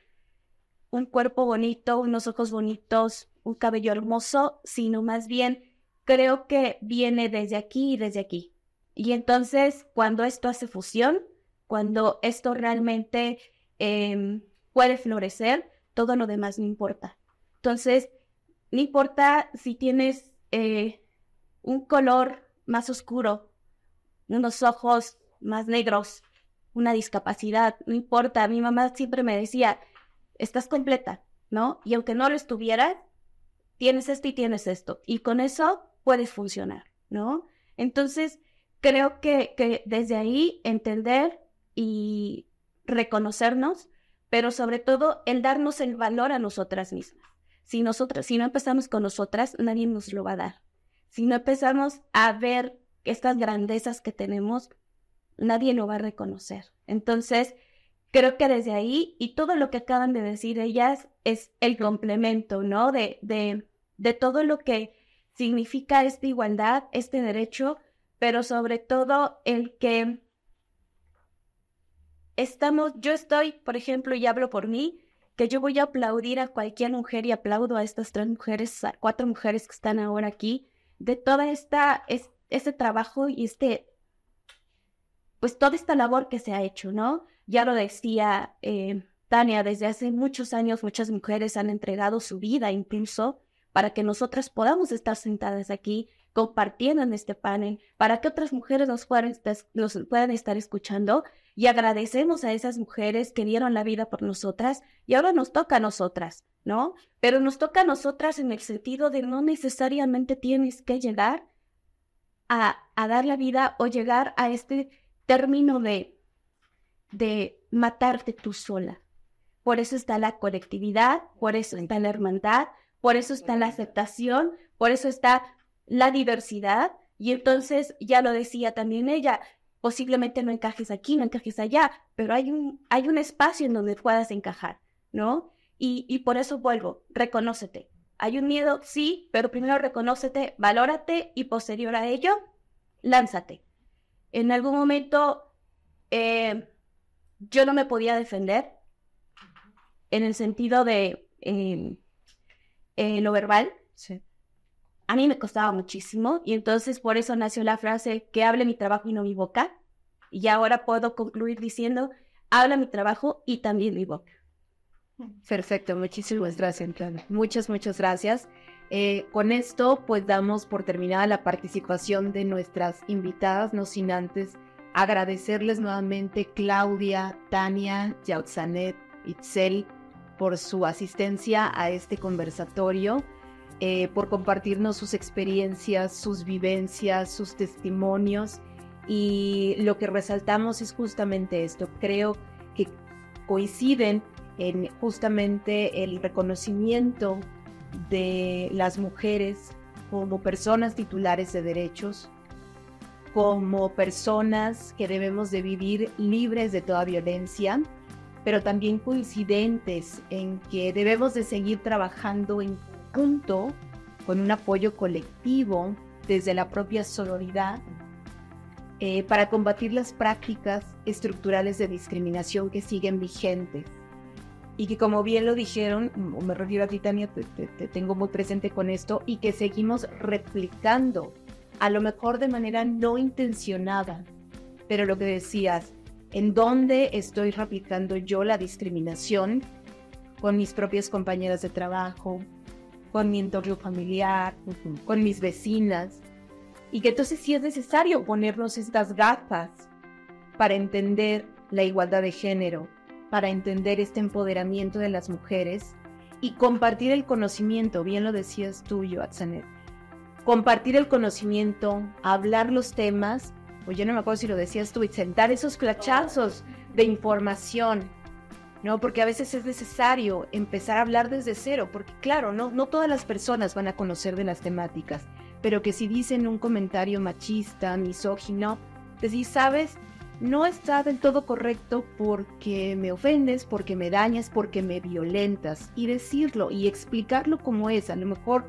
un cuerpo bonito, unos ojos bonitos, un cabello hermoso, sino más bien creo que viene desde aquí y desde aquí. Y entonces cuando esto hace fusión, cuando esto realmente em, puede florecer, todo lo demás no importa. Entonces, no importa si tienes eh, un color más oscuro, unos ojos más negros, una discapacidad, no importa. Mi mamá siempre me decía, estás completa, ¿no? Y aunque no lo estuvieras, tienes esto y tienes esto. Y con eso puedes funcionar, ¿no? Entonces, creo que desde ahí entender y reconocernos, pero sobre todo el darnos el valor a nosotras mismas. Si, no empezamos con nosotras, nadie nos lo va a dar. Si no empezamos a ver estas grandezas que tenemos, nadie lo va a reconocer. Entonces, creo que desde ahí y todo lo que acaban de decir ellas es el complemento, ¿no? De, de, de todo lo que significa esta igualdad, este derecho, pero sobre todo el que estamos, yo estoy, por ejemplo, y hablo por mí, que yo voy a aplaudir a cualquier mujer y aplaudo a estas tres mujeres, cuatro mujeres que están ahora aquí, de toda esta, este trabajo y este, pues toda esta labor que se ha hecho, ¿no? Ya lo decía eh, Tania, desde hace muchos años muchas mujeres han entregado su vida incluso para que nosotras podamos estar sentadas aquí compartiendo en este panel para que otras mujeres nos puedan, puedan estar escuchando y agradecemos a esas mujeres que dieron la vida por nosotras y ahora nos toca a nosotras, ¿no? Pero nos toca a nosotras en el sentido de no necesariamente tienes que llegar a, a dar la vida o llegar a este término de, de matarte tú sola. Por eso está la colectividad, por eso está la hermandad, por eso está la aceptación, por eso está la diversidad y entonces, ya lo decía también ella, posiblemente no encajes aquí, no encajes allá, pero hay un, hay un espacio en donde puedas encajar, ¿no? Y, por eso vuelvo, reconócete. Hay un miedo, sí, pero primero reconócete, valórate y posterior a ello, lánzate. En algún momento eh, yo no me podía defender en el sentido de eh, eh, lo verbal. Sí a mí me costaba muchísimo y entonces por eso nació la frase que hable mi trabajo y no mi boca. Y ahora puedo concluir diciendo, habla mi trabajo y también mi boca. Perfecto, muchísimas gracias, Muchas, muchas gracias. Eh, con esto, pues damos por terminada la participación de nuestras invitadas, no sin antes agradecerles nuevamente Claudia, Tania, Yautzanet, Itzel por su asistencia a este conversatorio. Eh, por compartirnos sus experiencias, sus vivencias, sus testimonios. Y lo que resaltamos es justamente esto. Creo que coinciden en justamente el reconocimiento de las mujeres como personas titulares de derechos, como personas que debemos de vivir libres de toda violencia, pero también coincidentes en que debemos de seguir trabajando en junto con un apoyo colectivo desde la propia sororidad eh, para combatir las prácticas estructurales de discriminación que siguen vigentes y que como bien lo dijeron, me refiero a ti te, te tengo muy presente con esto, y que seguimos replicando, a lo mejor de manera no intencionada, pero lo que decías, ¿en dónde estoy replicando yo la discriminación con mis propias compañeras de trabajo, con mi entorno familiar, con mis vecinas, y que entonces sí es necesario ponernos estas gafas para entender la igualdad de género, para entender este empoderamiento de las mujeres y compartir el conocimiento, bien lo decías tú, Yoatzanet, compartir el conocimiento, hablar los temas, o yo no me acuerdo si lo decías tú, y sentar esos clachazos de información ¿no? Porque a veces es necesario empezar a hablar desde cero, porque claro, no, todas las personas van a conocer de las temáticas, pero que si dicen un comentario machista, misógino, decir, sabes, no está del todo correcto porque me ofendes, porque me dañas, porque me violentas. Y decirlo y explicarlo como es, a lo mejor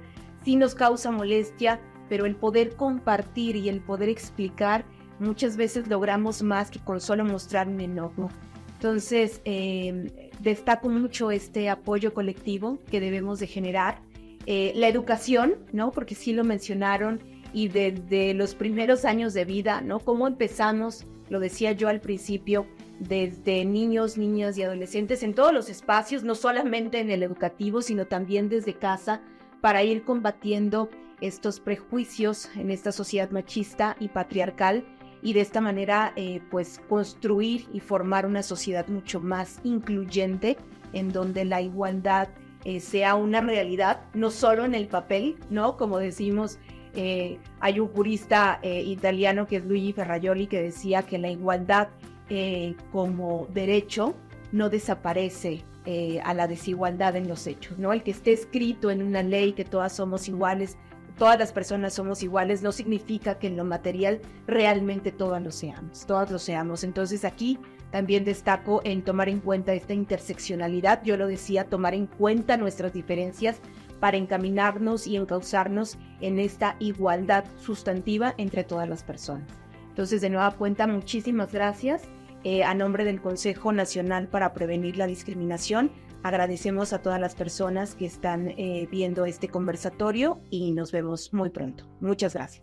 sí nos causa molestia, pero el poder compartir y el poder explicar, muchas veces logramos más que con solo mostrar enojo. Entonces, em, destaco mucho este apoyo colectivo que debemos de generar. Eh, la educación, ¿no? Porque sí lo mencionaron, y desde los primeros años de vida, ¿no? Cómo empezamos, lo decía yo al principio, desde niños, niñas y adolescentes en todos los espacios, no solamente en el educativo, sino también desde casa, para ir combatiendo estos prejuicios en esta sociedad machista y patriarcal y de esta manera eh, pues construir y formar una sociedad mucho más incluyente en donde la igualdad eh, sea una realidad, no solo en el papel, ¿no? Como decimos, eh, hay un jurista italiano que es Luigi Ferraioli que decía que la igualdad como derecho no desaparece a la desigualdad en los hechos, ¿no? El que esté escrito en una ley que todas somos iguales, todas las personas somos iguales no significa que en lo material realmente todas lo seamos, todas lo seamos. Entonces aquí también destaco en tomar en cuenta esta interseccionalidad, yo lo decía, tomar en cuenta nuestras diferencias para encaminarnos y encauzarnos en esta igualdad sustantiva entre todas las personas. Entonces, de nueva cuenta, muchísimas gracias. Eh, a nombre del Consejo Nacional para Prevenir la Discriminación, Agradecemos a todas las personas que están eh, viendo este conversatorio y nos vemos muy pronto. Muchas gracias.